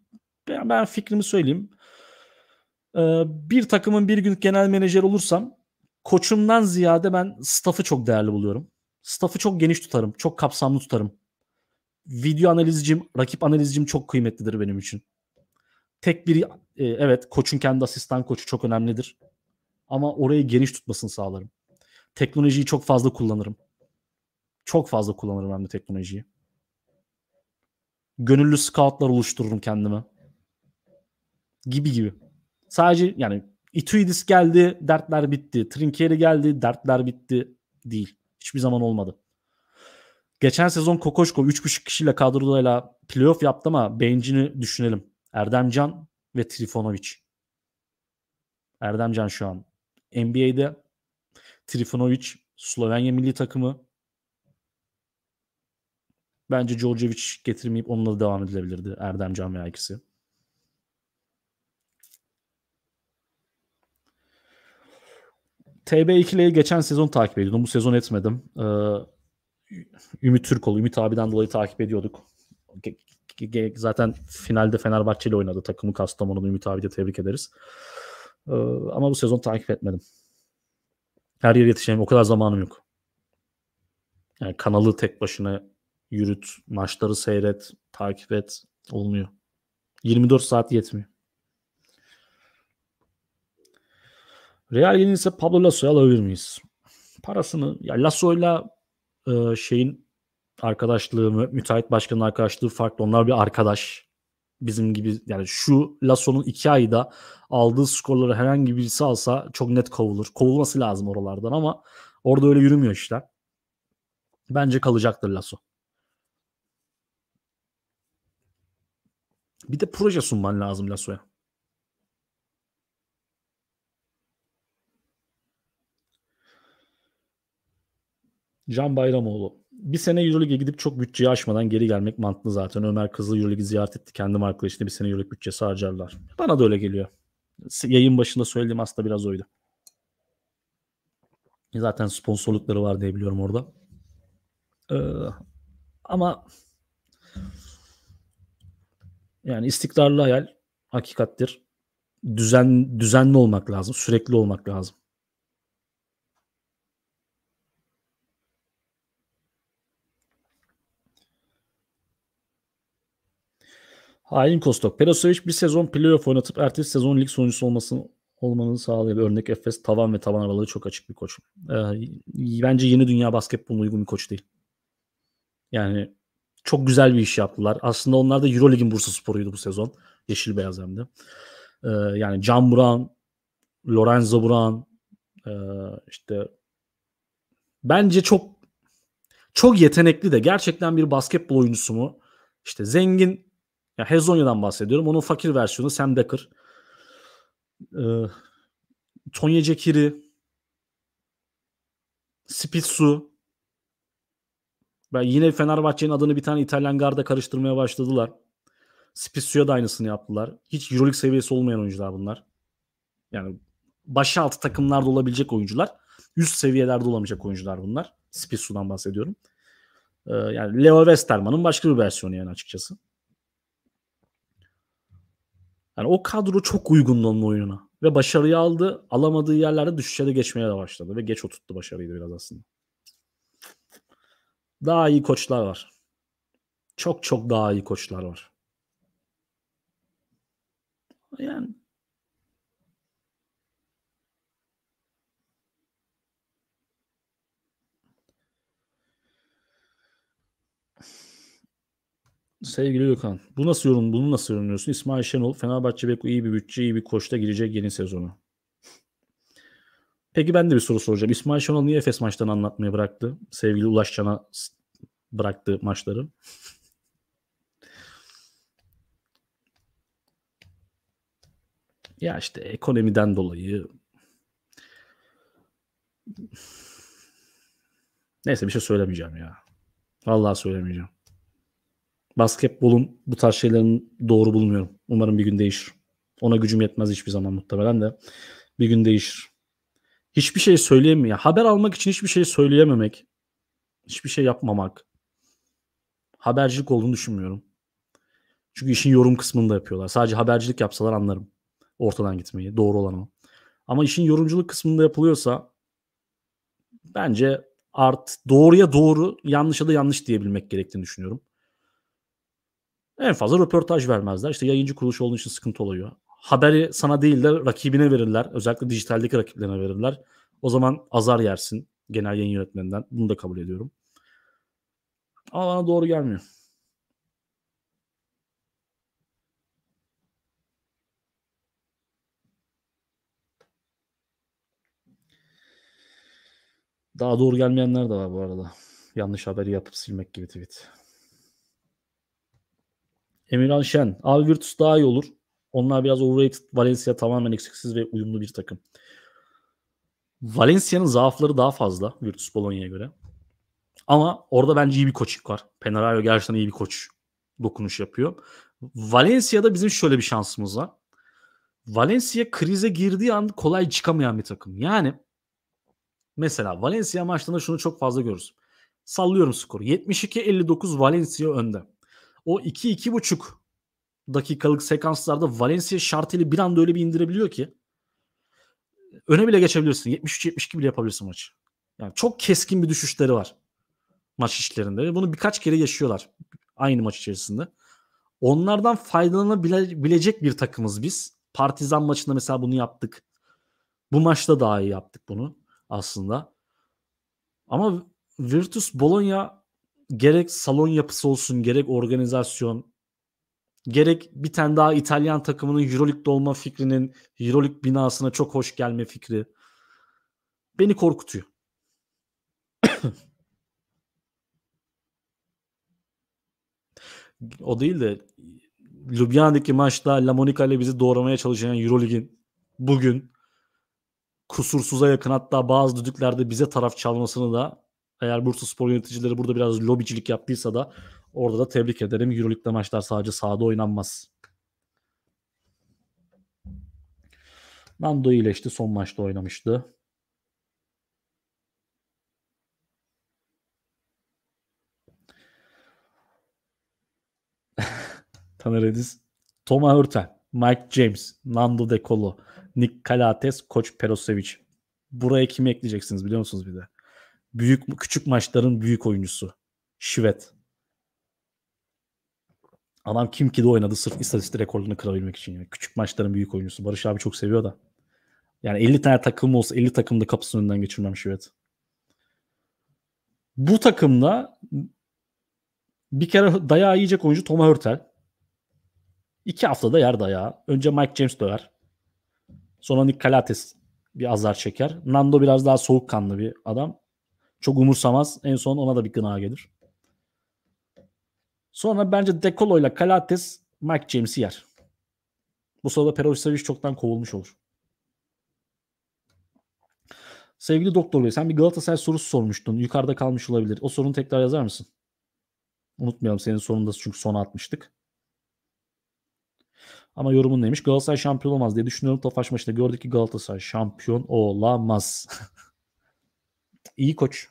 Ben, ben fikrimi söyleyeyim. Ee, bir takımın bir gün genel menajer olursam koçumdan ziyade ben staff'ı çok değerli buluyorum. Staff'ı çok geniş tutarım. Çok kapsamlı tutarım. Video analizcim, rakip analizcim çok kıymetlidir benim için tek bir e, evet koçun kendi asistan koçu çok önemlidir. Ama orayı geniş tutmasını sağlarım. Teknolojiyi çok fazla kullanırım. Çok fazla kullanırım ben de teknolojiyi. Gönüllü scoutlar oluştururum kendime. Gibi gibi. Sadece yani Ituidis geldi, dertler bitti. Trinkieri geldi, dertler bitti. Değil. Hiçbir zaman olmadı. Geçen sezon Kokoşko 3,5 kişiyle kadrodayla playoff yaptı ama bencini düşünelim. Erdemcan ve Trifonovic. Erdemcan şu an NBA'de. Trifonovic Slovenya milli takımı. Bence Djordjevic getirmeyip onunla da devam edilebilirdi Erdemcan veya ikisi. TB2'yi geçen sezon takip ediyordum. Bu sezon etmedim. Ee, Ümit Türkoğlu, Ümit abiden dolayı takip ediyorduk zaten finalde Fenerbahçe ile oynadı takımı Kastamonu'nu Ümit abi de tebrik ederiz. Ee, ama bu sezon takip etmedim. Her yere yetişeyim o kadar zamanım yok. Yani kanalı tek başına yürüt, maçları seyret, takip et olmuyor. 24 saat yetmiyor. Real ise Pablo Lasso'yu alabilir miyiz? Parasını ya Lasso'yla e, şeyin arkadaşlığımı, müteahhit başkanın arkadaşlığı farklı. Onlar bir arkadaş. Bizim gibi yani şu Lasso'nun iki ayda aldığı skorları herhangi birisi alsa çok net kovulur. Kovulması lazım oralardan ama orada öyle yürümüyor işte. Bence kalacaktır Lasso. Bir de proje sunman lazım Lasso'ya. Can Bayramoğlu bir sene Euroleague'e gidip çok bütçeyi aşmadan geri gelmek mantıklı zaten. Ömer Kızıl Euroleague'i ziyaret etti. Kendi arkadaşıyla bir sene Euroleague bütçesi harcarlar. Bana da öyle geliyor. Yayın başında söylediğim aslında biraz oydu. Zaten sponsorlukları var diye biliyorum orada. Ee, ama yani istikrarlı hayal hakikattir. Düzen düzenli olmak lazım, sürekli olmak lazım. Hain Kostok. Perosovic bir sezon playoff oynatıp ertesi sezon lig sonuncusu olmasını olmanı sağlayan örnek Efes tavan ve tavan aralığı çok açık bir koç. Ee, bence yeni dünya basketboluna uygun bir koç değil. Yani çok güzel bir iş yaptılar. Aslında onlar da Eurolig'in Bursa sporuydu bu sezon. Yeşil beyaz hem de. Ee, yani Can Buran, Lorenzo Buran e, işte bence çok çok yetenekli de gerçekten bir basketbol oyuncusu mu? İşte zengin ya Hezonya'dan bahsediyorum. Onun fakir versiyonu Sam Decker. E, ee, Tonya Cekiri. Spitsu. Ben yine Fenerbahçe'nin adını bir tane İtalyan garda karıştırmaya başladılar. Spitsu'ya da aynısını yaptılar. Hiç Euroleague seviyesi olmayan oyuncular bunlar. Yani başı altı takımlarda olabilecek oyuncular. Üst seviyelerde olamayacak oyuncular bunlar. Spitsu'dan bahsediyorum. Ee, yani Leo Westerman'ın başka bir versiyonu yani açıkçası. Yani o kadro çok uygun onun oyununa. Ve başarıyı aldı. Alamadığı yerlerde düşüşe de geçmeye de başladı. Ve geç oturttu başarıyı biraz aslında. Daha iyi koçlar var. Çok çok daha iyi koçlar var. Yani Sevgili Gökhan, bu nasıl yorum, bunu nasıl yorumluyorsun? İsmail Şenol, Fenerbahçe Beko iyi bir bütçe, iyi bir koçta girecek yeni sezonu. Peki ben de bir soru soracağım. İsmail Şenol niye Efes maçtan anlatmayı bıraktı? Sevgili Ulaş Can'a bıraktı maçları. ya işte ekonomiden dolayı Neyse bir şey söylemeyeceğim ya. Vallahi söylemeyeceğim basketbolun bu tarz şeylerin doğru bulmuyorum. Umarım bir gün değişir. Ona gücüm yetmez hiçbir zaman muhtemelen de. Bir gün değişir. Hiçbir şey söyleyemiyor. Haber almak için hiçbir şey söyleyememek. Hiçbir şey yapmamak. Habercilik olduğunu düşünmüyorum. Çünkü işin yorum kısmını da yapıyorlar. Sadece habercilik yapsalar anlarım. Ortadan gitmeyi. Doğru olanı. Ama işin yorumculuk kısmında yapılıyorsa bence art doğruya doğru yanlışa da yanlış diyebilmek gerektiğini düşünüyorum. En fazla röportaj vermezler. İşte yayıncı kuruluş olduğu için sıkıntı oluyor. Haberi sana değil de rakibine verirler. Özellikle dijitaldeki rakiplerine verirler. O zaman azar yersin genel yayın yönetmeninden. Bunu da kabul ediyorum. Ama bana doğru gelmiyor. Daha doğru gelmeyenler de var bu arada. Yanlış haberi yapıp silmek gibi tweet. Emirhan Şen. Abi Virtus daha iyi olur. Onlar biraz overrated. Valencia tamamen eksiksiz ve uyumlu bir takım. Valencia'nın zaafları daha fazla Virtus Bologna'ya göre. Ama orada bence iyi bir koçluk var. Penararo gerçekten iyi bir koç dokunuş yapıyor. Valencia'da bizim şöyle bir şansımız var. Valencia krize girdiği an kolay çıkamayan bir takım. Yani mesela Valencia maçlarında şunu çok fazla görürüz. Sallıyorum skoru. 72-59 Valencia önde o 2-2,5 dakikalık sekanslarda Valencia şartıyla bir anda öyle bir indirebiliyor ki öne bile geçebilirsin. 73-72 bile yapabilirsin maçı. Yani çok keskin bir düşüşleri var maç işlerinde. bunu birkaç kere yaşıyorlar aynı maç içerisinde. Onlardan faydalanabilecek bir takımız biz. Partizan maçında mesela bunu yaptık. Bu maçta daha iyi yaptık bunu aslında. Ama Virtus Bologna gerek salon yapısı olsun gerek organizasyon gerek bir tane daha İtalyan takımının Euroleague'de olma fikrinin Euroleague binasına çok hoş gelme fikri beni korkutuyor. o değil de Lübnan'daki maçta La Monica ile bizi doğramaya çalışan Eurolig'in bugün kusursuza yakın hatta bazı düdüklerde bize taraf çalmasını da eğer Bursa Spor yöneticileri burada biraz lobicilik yaptıysa da orada da tebrik ederim. Euroleague'de maçlar sadece sahada oynanmaz. Nando iyileşti. Son maçta oynamıştı. Taner Ediz. Toma Hörtel, Mike James, Nando De Colo, Nick Kalates, Koç Perosevic. Buraya kimi ekleyeceksiniz biliyor musunuz bir de? büyük küçük maçların büyük oyuncusu. Şivet. Adam kim ki de oynadı sırf istatistik rekorlarını kırabilmek için. Yani. Küçük maçların büyük oyuncusu. Barış abi çok seviyor da. Yani 50 tane takım olsa 50 takımda kapısının önünden geçirmem Şivet. Bu takımda bir kere dayağı yiyecek oyuncu toma Hörtel. İki haftada yer dayağı. Önce Mike James döver. Sonra Nick kalates bir azar çeker. Nando biraz daha soğukkanlı bir adam. Çok umursamaz. En son ona da bir gına gelir. Sonra bence De Colo ile Kalates Mike James'i yer. Bu sırada Perovic çoktan kovulmuş olur. Sevgili Doktor Bey sen bir Galatasaray sorusu sormuştun. Yukarıda kalmış olabilir. O sorunu tekrar yazar mısın? Unutmayalım senin sorundasın çünkü sona atmıştık. Ama yorumun neymiş? Galatasaray şampiyon olmaz diye düşünüyorum. Tofaş maçında gördük ki Galatasaray şampiyon olamaz. İyi koç.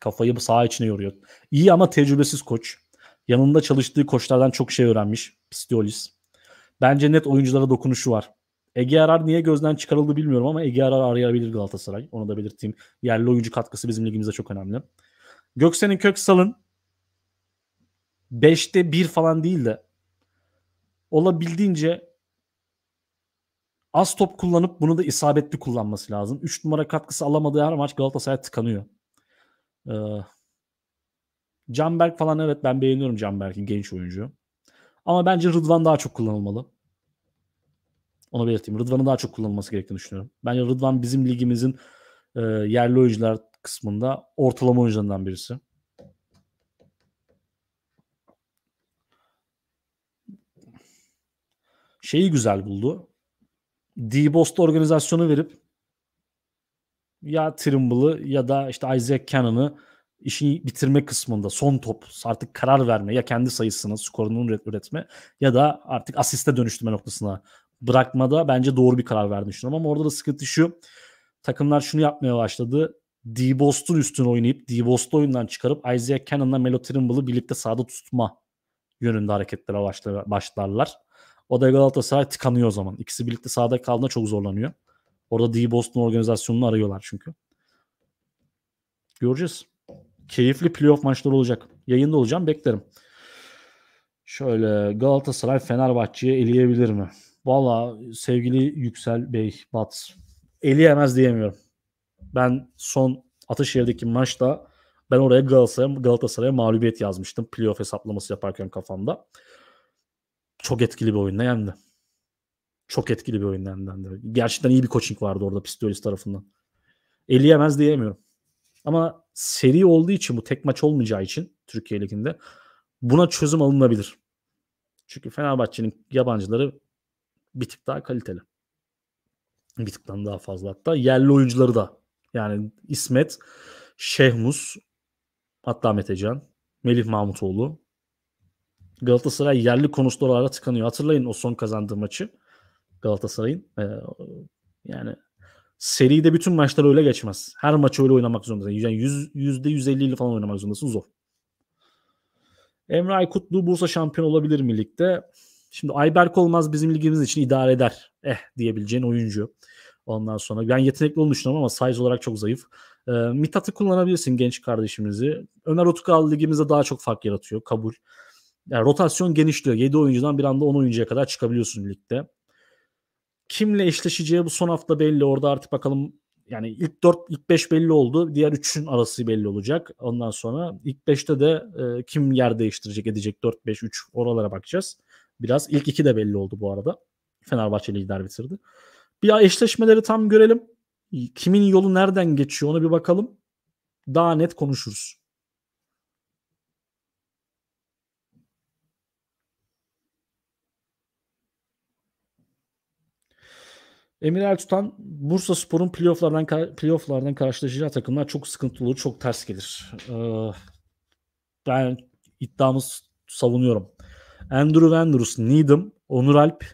Kafayı sağ içine yoruyor. İyi ama tecrübesiz koç. Yanında çalıştığı koçlardan çok şey öğrenmiş. Pistiolis. Bence net oyunculara dokunuşu var. Ege Arar niye gözden çıkarıldı bilmiyorum ama Ege Arar arayabilir Galatasaray. Onu da belirteyim. Yerli oyuncu katkısı bizim ligimizde çok önemli. Göksel'in Köksal'ın 5'te 1 falan değil de olabildiğince Az top kullanıp bunu da isabetli kullanması lazım. 3 numara katkısı alamadığı her maç Galatasaray tıkanıyor. Ee, Canberk falan evet ben beğeniyorum Canberk'in genç oyuncu. Ama bence Rıdvan daha çok kullanılmalı. Onu belirteyim. Rıdvan'ın daha çok kullanılması gerektiğini düşünüyorum. Bence Rıdvan bizim ligimizin e, yerli oyuncular kısmında ortalama oyuncularından birisi. Şeyi güzel buldu. D-Bost organizasyonu verip ya Trimble'ı ya da işte Isaac Cannon'ı işi bitirme kısmında son top artık karar verme ya kendi sayısını skorunu üretme ya da artık asiste dönüştürme noktasına bırakmada bence doğru bir karar verdiğini ama orada da sıkıntı şu takımlar şunu yapmaya başladı D-Bost'un üstüne oynayıp D-Bost'u oyundan çıkarıp Isaac Cannon'la Melo Trimble'ı birlikte sahada tutma yönünde hareketlere başlarlar. O da Galatasaray tıkanıyor o zaman. İkisi birlikte sahada kaldığında çok zorlanıyor. Orada D Boston organizasyonunu arıyorlar çünkü. Göreceğiz. Keyifli playoff maçları olacak. Yayında olacağım beklerim. Şöyle Galatasaray Fenerbahçe'ye eleyebilir mi? Valla sevgili Yüksel Bey Bat eleyemez diyemiyorum. Ben son Ataşehir'deki maçta ben oraya Galatasaray'a Galatasaray mağlubiyet yazmıştım. Playoff hesaplaması yaparken kafamda çok etkili bir oyunla yendi. Çok etkili bir oyunla yendi. Hani gerçekten iyi bir coaching vardı orada Pistolis tarafından. Eleyemez diyemiyorum. Ama seri olduğu için bu tek maç olmayacağı için Türkiye Ligi'nde buna çözüm alınabilir. Çünkü Fenerbahçe'nin yabancıları bir tık daha kaliteli. Bir tıktan daha fazla hatta. Yerli oyuncuları da. Yani İsmet, Şehmus, hatta Metecan, Melih Mahmutoğlu, Galatasaray yerli konuslarla tıkanıyor. Hatırlayın o son kazandığı maçı Galatasaray'ın. E, yani seride bütün maçlar öyle geçmez. Her maçı öyle oynamak zorundasın. Yani yüz, %150'li falan oynamak zorundasın. Zor. Emre Aykutlu Bursa şampiyon olabilir mi ligde? Şimdi Ayberk olmaz bizim ligimiz için idare eder. Eh diyebileceğin oyuncu. Ondan sonra ben yetenekli olduğunu düşünüyorum ama size olarak çok zayıf. E, Mithat'ı kullanabilirsin genç kardeşimizi. Ömer Otukal ligimizde daha çok fark yaratıyor. Kabul. Yani rotasyon genişliyor. 7 oyuncudan bir anda 10 oyuncuya kadar çıkabiliyorsun ligde. Kimle eşleşeceği bu son hafta belli. Orada artık bakalım yani ilk 4 ilk 5 belli oldu. Diğer 3'ün arası belli olacak. Ondan sonra ilk 5'te de e, kim yer değiştirecek edecek 4 5 3 oralara bakacağız. Biraz ilk 2 de belli oldu bu arada. Fenerbahçe lider bitirdi. Bir eşleşmeleri tam görelim. Kimin yolu nereden geçiyor ona bir bakalım. Daha net konuşuruz. Emir Ertuğ'tan Bursa Spor'un playofflardan, playofflardan karşılaşacağı takımlar çok sıkıntılı olur, çok ters gelir. Ee, ben iddiamız savunuyorum. Andrew Vendrus, Needham, Onur Alp,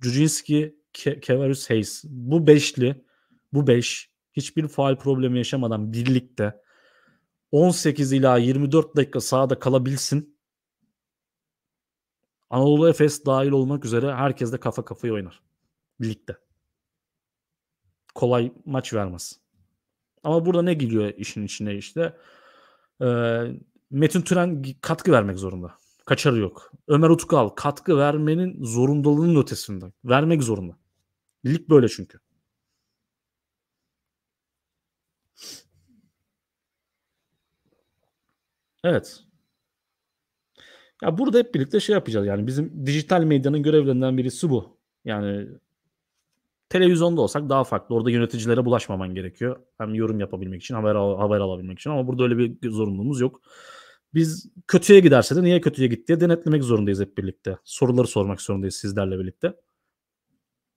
Cujinski, Ke- Kevarus Hayes. Bu beşli, bu beş hiçbir faal problemi yaşamadan birlikte 18 ila 24 dakika sahada kalabilsin. Anadolu Efes dahil olmak üzere herkes de kafa kafayı oynar. Birlikte kolay maç vermez. Ama burada ne geliyor işin içine işte? Ee, Metin Türen katkı vermek zorunda. Kaçarı yok. Ömer Utkal katkı vermenin zorundalığının ötesinde. Vermek zorunda. Lig böyle çünkü. Evet. Ya burada hep birlikte şey yapacağız. Yani bizim dijital medyanın görevlerinden birisi bu. Yani Televizyonda olsak daha farklı. Orada yöneticilere bulaşmaman gerekiyor. Hem yorum yapabilmek için, haber al- haber alabilmek için ama burada öyle bir zorunluluğumuz yok. Biz kötüye giderse de niye kötüye gitti diye denetlemek zorundayız hep birlikte. Soruları sormak zorundayız sizlerle birlikte.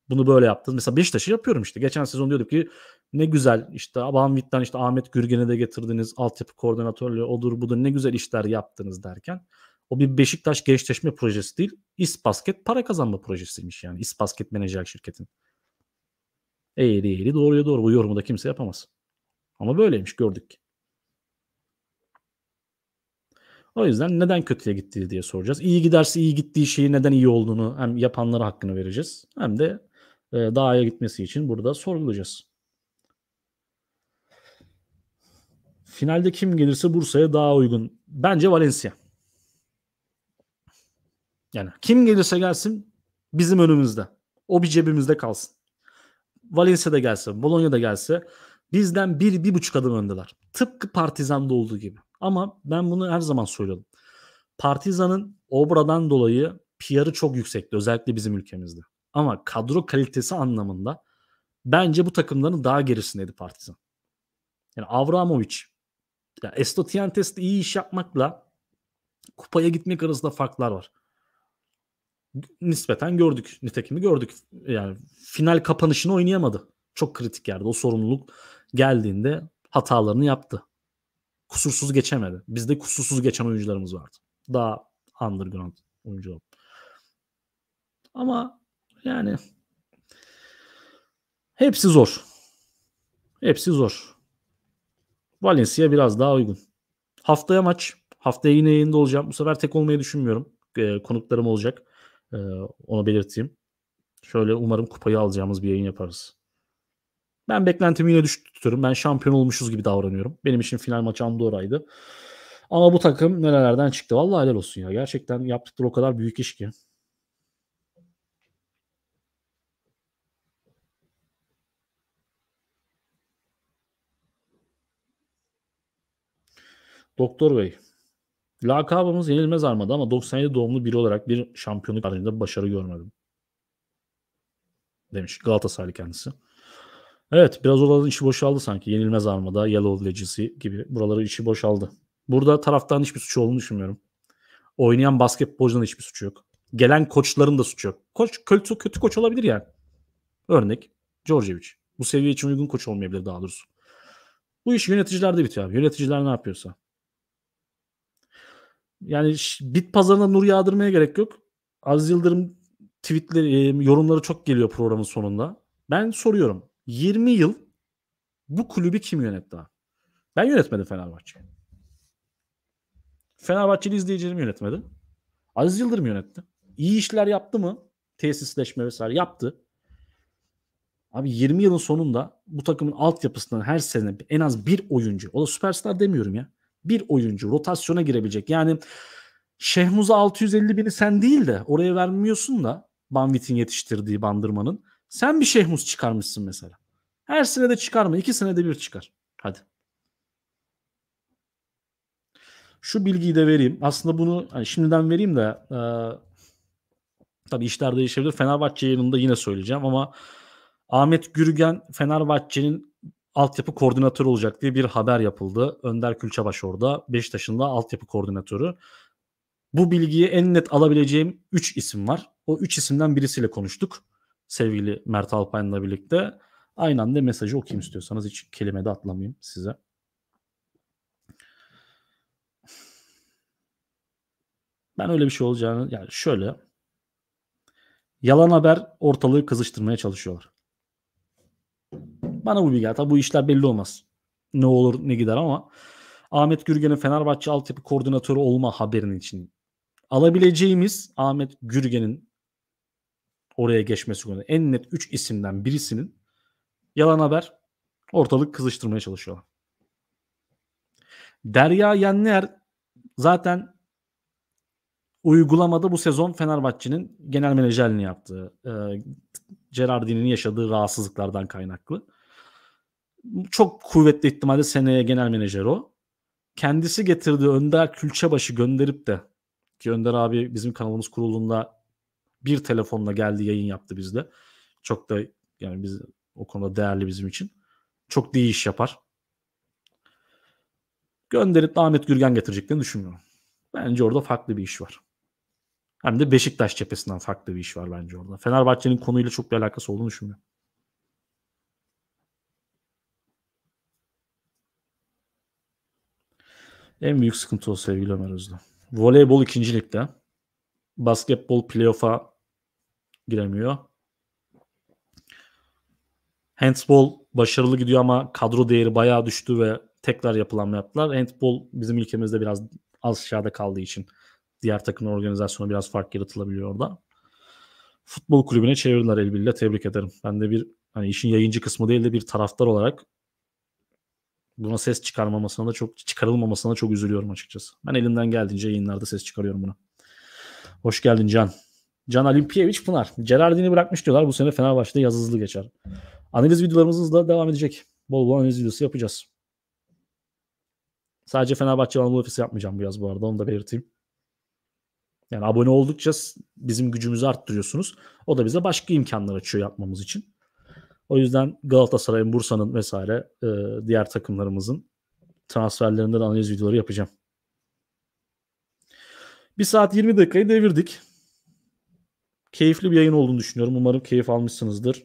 Bunu böyle yaptınız. Mesela Beşiktaş'ı yapıyorum işte. Geçen sezon diyorduk ki ne güzel işte banvitten işte Ahmet Gürgen'e de getirdiniz. Altyapı koordinatörlüğü odur budur ne güzel işler yaptınız derken. O bir Beşiktaş gençleşme projesi değil. İsbasket para kazanma projesiymiş yani. İsbasket menajer şirketin. Eğri eğri doğruya doğru. Bu yorumu da kimse yapamaz. Ama böyleymiş gördük. O yüzden neden kötüye gitti diye soracağız. İyi giderse iyi gittiği şeyi neden iyi olduğunu hem yapanlara hakkını vereceğiz hem de e, daha iyi gitmesi için burada sorgulayacağız. Finalde kim gelirse Bursa'ya daha uygun. Bence Valencia. Yani kim gelirse gelsin bizim önümüzde. O bir cebimizde kalsın. Valencia'da gelse, Bologna'da gelse bizden bir, bir buçuk adım öndeler. Tıpkı Partizan'da olduğu gibi. Ama ben bunu her zaman söylüyorum. Partizan'ın Obra'dan dolayı PR'ı çok yüksekti. Özellikle bizim ülkemizde. Ama kadro kalitesi anlamında bence bu takımların daha gerisindeydi Partizan. Yani Avramovic, yani Estotiantes iyi iş yapmakla kupaya gitmek arasında farklar var nispeten gördük. Nitekimi gördük. Yani final kapanışını oynayamadı. Çok kritik yerde. O sorumluluk geldiğinde hatalarını yaptı. Kusursuz geçemedi. Bizde kusursuz geçen oyuncularımız vardı. Daha underground oyuncu Ama yani hepsi zor. Hepsi zor. Valencia biraz daha uygun. Haftaya maç. Haftaya yine yayında olacağım. Bu sefer tek olmayı düşünmüyorum. E, konuklarım olacak. Ee, onu belirteyim. Şöyle umarım kupayı alacağımız bir yayın yaparız. Ben beklentimi yine düşük tutuyorum. Ben şampiyon olmuşuz gibi davranıyorum. Benim için final maçı Andorra'ydı. Ama bu takım nerelerden çıktı. Vallahi helal olsun ya. Gerçekten yaptıkları o kadar büyük iş ki. Doktor Bey, Lakabımız yenilmez armada ama 97 doğumlu biri olarak bir şampiyonluk tarihinde başarı görmedim. Demiş Galatasaraylı kendisi. Evet biraz oraların işi boşaldı sanki. Yenilmez armada, Yellow Legacy gibi buraları işi boşaldı. Burada taraftan hiçbir suçu olduğunu düşünmüyorum. Oynayan basketbolcunun hiçbir suçu yok. Gelen koçların da suçu yok. Koç kötü, kötü koç olabilir yani. Örnek Djordjevic. Bu seviye için uygun koç olmayabilir daha doğrusu. Bu iş yöneticilerde bitiyor abi. Yöneticiler ne yapıyorsa yani bit pazarına nur yağdırmaya gerek yok. Az Yıldırım tweetleri, e, yorumları çok geliyor programın sonunda. Ben soruyorum. 20 yıl bu kulübü kim yönetti abi? Ben yönetmedim Fenerbahçe. Fenerbahçeli izleyicilerim yönetmedi. Aziz Yıldırım yönetti. İyi işler yaptı mı? Tesisleşme vesaire yaptı. Abi 20 yılın sonunda bu takımın altyapısından her sene en az bir oyuncu. O da süperstar demiyorum ya bir oyuncu rotasyona girebilecek. Yani Şehmuz'a 650 bini sen değil de oraya vermiyorsun da Banvit'in yetiştirdiği bandırmanın. Sen bir Şehmuz çıkarmışsın mesela. Her sene de çıkarma. iki senede bir çıkar. Hadi. Şu bilgiyi de vereyim. Aslında bunu hani şimdiden vereyim de e, tabii işler değişebilir. Fenerbahçe yanında yine söyleyeceğim ama Ahmet Gürgen Fenerbahçe'nin altyapı koordinatörü olacak diye bir haber yapıldı. Önder Külçebaş orada. Beşiktaş'ın da altyapı koordinatörü. Bu bilgiyi en net alabileceğim 3 isim var. O 3 isimden birisiyle konuştuk. Sevgili Mert Alpay'la birlikte. Aynı anda mesajı okuyayım istiyorsanız hiç kelime de atlamayayım size. Ben öyle bir şey olacağını yani şöyle yalan haber ortalığı kızıştırmaya çalışıyorlar. Bana bu bilgi. Hatta bu işler belli olmaz. Ne olur ne gider ama Ahmet Gürgen'in Fenerbahçe altyapı koordinatörü olma haberinin için alabileceğimiz Ahmet Gürgen'in oraya geçmesi konusunda en net 3 isimden birisinin yalan haber ortalık kızıştırmaya çalışıyor. Derya Yenler zaten uygulamada bu sezon Fenerbahçe'nin genel menajerliğini yaptığı, e, Gerardini'nin yaşadığı rahatsızlıklardan kaynaklı çok kuvvetli ihtimalle seneye genel menajer o. Kendisi getirdiği Önder Külçebaşı gönderip de ki Önder abi bizim kanalımız kurulunda bir telefonla geldi yayın yaptı bizde. Çok da yani biz o konuda değerli bizim için. Çok da iyi iş yapar. Gönderip Ahmet Gürgen getireceklerini düşünmüyorum. Bence orada farklı bir iş var. Hem de Beşiktaş cephesinden farklı bir iş var bence orada. Fenerbahçe'nin konuyla çok bir alakası olduğunu düşünmüyorum. En büyük sıkıntı o sevgili Ömer Özden. Voleybol ikincilikte, Basketbol playoff'a giremiyor. Handball başarılı gidiyor ama kadro değeri bayağı düştü ve tekrar yapılanma yaptılar. Handball bizim ülkemizde biraz az aşağıda kaldığı için diğer takımın organizasyonu biraz fark yaratılabiliyor orada. Futbol kulübüne çevirdiler elbirle tebrik ederim. Ben de bir hani işin yayıncı kısmı değil de bir taraftar olarak buna ses çıkarmamasına da çok çıkarılmamasına da çok üzülüyorum açıkçası. Ben elimden geldiğince yayınlarda ses çıkarıyorum buna. Hoş geldin Can. Can Alimpiyeviç Pınar. Gerardini bırakmış diyorlar. Bu sene Fenerbahçe'de yaz hızlı geçer. Analiz videolarımız da devam edecek. Bol bol analiz videosu yapacağız. Sadece Fenerbahçe Anadolu Efes'i yapmayacağım bu yaz bu arada. Onu da belirteyim. Yani abone oldukça bizim gücümüzü arttırıyorsunuz. O da bize başka imkanlar açıyor yapmamız için. O yüzden Galatasaray'ın, Bursa'nın vesaire e, diğer takımlarımızın transferlerinden analiz videoları yapacağım. 1 saat 20 dakikayı devirdik. Keyifli bir yayın olduğunu düşünüyorum. Umarım keyif almışsınızdır.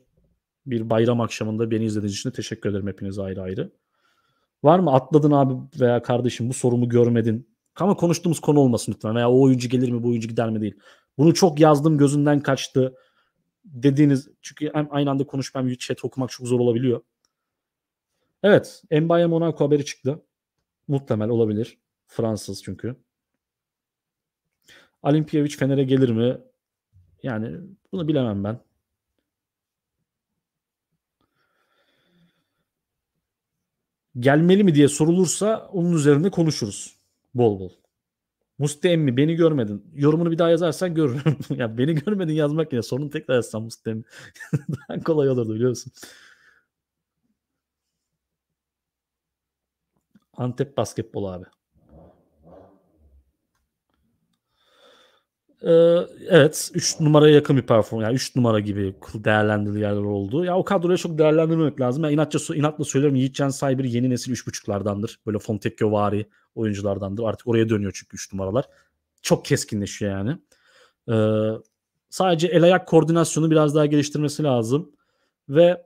Bir bayram akşamında beni izlediğiniz için de teşekkür ederim hepinize ayrı ayrı. Var mı atladın abi veya kardeşim bu sorumu görmedin? Ama konuştuğumuz konu olmasın lütfen. Veya o oyuncu gelir mi bu oyuncu gider mi değil. Bunu çok yazdım gözünden kaçtı dediğiniz çünkü hem aynı anda konuşmam, hem chat okumak çok zor olabiliyor. Evet. Mbaye Monaco haberi çıktı. Muhtemel olabilir. Fransız çünkü. Alimpiyeviç Fener'e gelir mi? Yani bunu bilemem ben. Gelmeli mi diye sorulursa onun üzerinde konuşuruz. Bol bol. Musti emmi beni görmedin. Yorumunu bir daha yazarsan görürüm. ya beni görmedin yazmak ya sorun tekrar yazsan Musti emmi. daha kolay olurdu biliyorsun. Antep basketbol abi. Ee, evet 3 numaraya yakın bir performans. Yani 3 numara gibi değerlendirdiği yerler oldu. Ya o kadroya çok değerlendirmemek lazım. Yani inatça, inatla söylüyorum Yiğitcan Saybir yeni nesil 3.5'lardandır. Böyle Fontecchio vari oyunculardandır. Artık oraya dönüyor çünkü 3 numaralar. Çok keskinleşiyor yani. E, sadece el ayak koordinasyonu biraz daha geliştirmesi lazım. Ve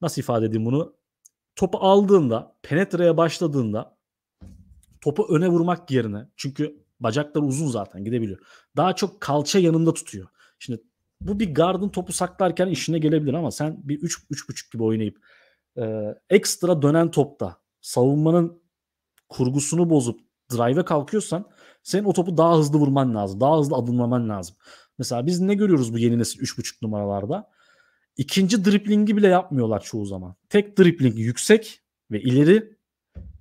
nasıl ifade edeyim bunu? Topu aldığında, penetreye başladığında topu öne vurmak yerine çünkü Bacakları uzun zaten gidebiliyor. Daha çok kalça yanında tutuyor. Şimdi bu bir gardın topu saklarken işine gelebilir ama sen bir 3 3.5 gibi oynayıp e, ekstra dönen topta savunmanın kurgusunu bozup drive'e kalkıyorsan senin o topu daha hızlı vurman lazım. Daha hızlı adımlaman lazım. Mesela biz ne görüyoruz bu yeni nesil 3.5 numaralarda? İkinci driplingi bile yapmıyorlar çoğu zaman. Tek dripling yüksek ve ileri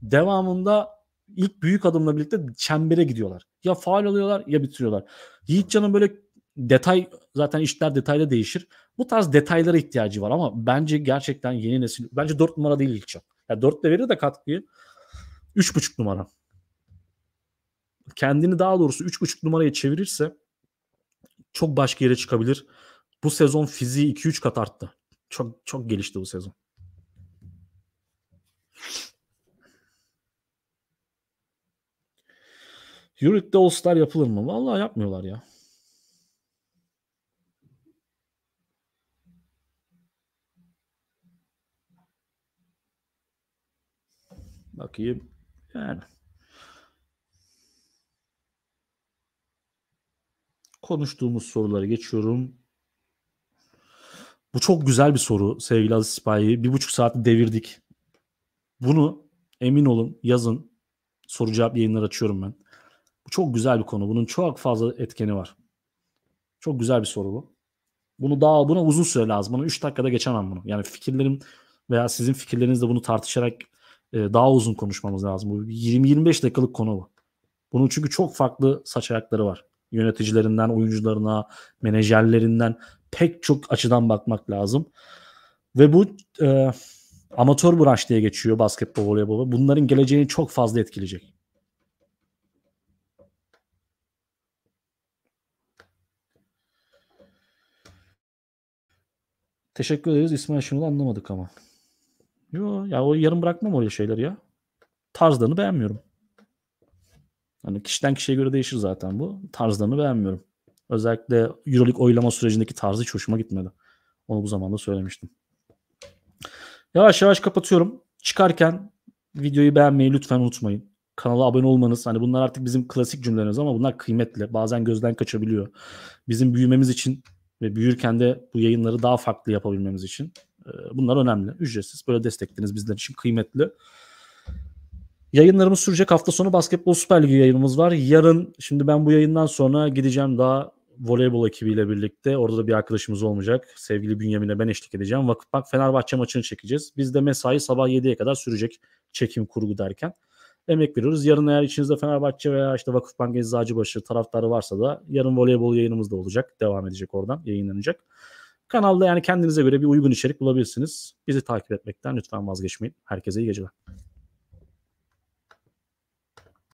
devamında ilk büyük adımla birlikte çembere gidiyorlar. Ya faal alıyorlar ya bitiriyorlar. Yiğitcan'ın böyle detay zaten işler detayda değişir. Bu tarz detaylara ihtiyacı var ama bence gerçekten yeni nesil bence 4 numara değil Yiğitcan. Ya yani 4 de verir de katkıyı 3,5 numara. Kendini daha doğrusu 3,5 numaraya çevirirse çok başka yere çıkabilir. Bu sezon fiziği 2-3 kat arttı. Çok çok gelişti bu sezon. Euroleague'de All-Star yapılır mı? Vallahi yapmıyorlar ya. Bakayım. Yani. Konuştuğumuz soruları geçiyorum. Bu çok güzel bir soru sevgili Aziz Sipahi'yi. Bir buçuk saat devirdik. Bunu emin olun yazın soru cevap yayınları açıyorum ben çok güzel bir konu. Bunun çok fazla etkeni var. Çok güzel bir soru bu. Bunu daha buna uzun süre lazım. Bunu 3 dakikada geçemem bunu. Yani fikirlerim veya sizin fikirlerinizle bunu tartışarak e, daha uzun konuşmamız lazım. Bu 20-25 dakikalık konu bu. Bunun çünkü çok farklı saç ayakları var. Yöneticilerinden, oyuncularına, menajerlerinden pek çok açıdan bakmak lazım. Ve bu e, amatör branş diye geçiyor basketbol, voleybol. Bunların geleceğini çok fazla etkileyecek. Teşekkür ederiz. İsmail şunu anlamadık ama. Yo ya o yarım bırakmam öyle şeyler ya. Tarzlarını beğenmiyorum. Hani kişiden kişiye göre değişir zaten bu. Tarzlarını beğenmiyorum. Özellikle Euroleague oylama sürecindeki tarzı hiç hoşuma gitmedi. Onu bu zamanda söylemiştim. Yavaş yavaş kapatıyorum. Çıkarken videoyu beğenmeyi lütfen unutmayın. Kanala abone olmanız hani bunlar artık bizim klasik cümlelerimiz ama bunlar kıymetli. Bazen gözden kaçabiliyor. Bizim büyümemiz için ve büyürken de bu yayınları daha farklı yapabilmemiz için e, bunlar önemli. Ücretsiz böyle destekleriniz bizler için kıymetli. Yayınlarımız sürecek. Hafta sonu Basketbol Süper Ligi yayınımız var. Yarın şimdi ben bu yayından sonra gideceğim daha voleybol ekibiyle birlikte. Orada da bir arkadaşımız olmayacak. Sevgili Bünyamin'e ben eşlik edeceğim. Vakıfbank Fenerbahçe maçını çekeceğiz. Biz de mesai sabah 7'ye kadar sürecek çekim kurgu derken emek veriyoruz. Yarın eğer içinizde Fenerbahçe veya işte Vakıfbank Eczacıbaşı taraftarı varsa da yarın voleybol yayınımız da olacak. Devam edecek oradan yayınlanacak. Kanalda yani kendinize göre bir uygun içerik bulabilirsiniz. Bizi takip etmekten lütfen vazgeçmeyin. Herkese iyi geceler.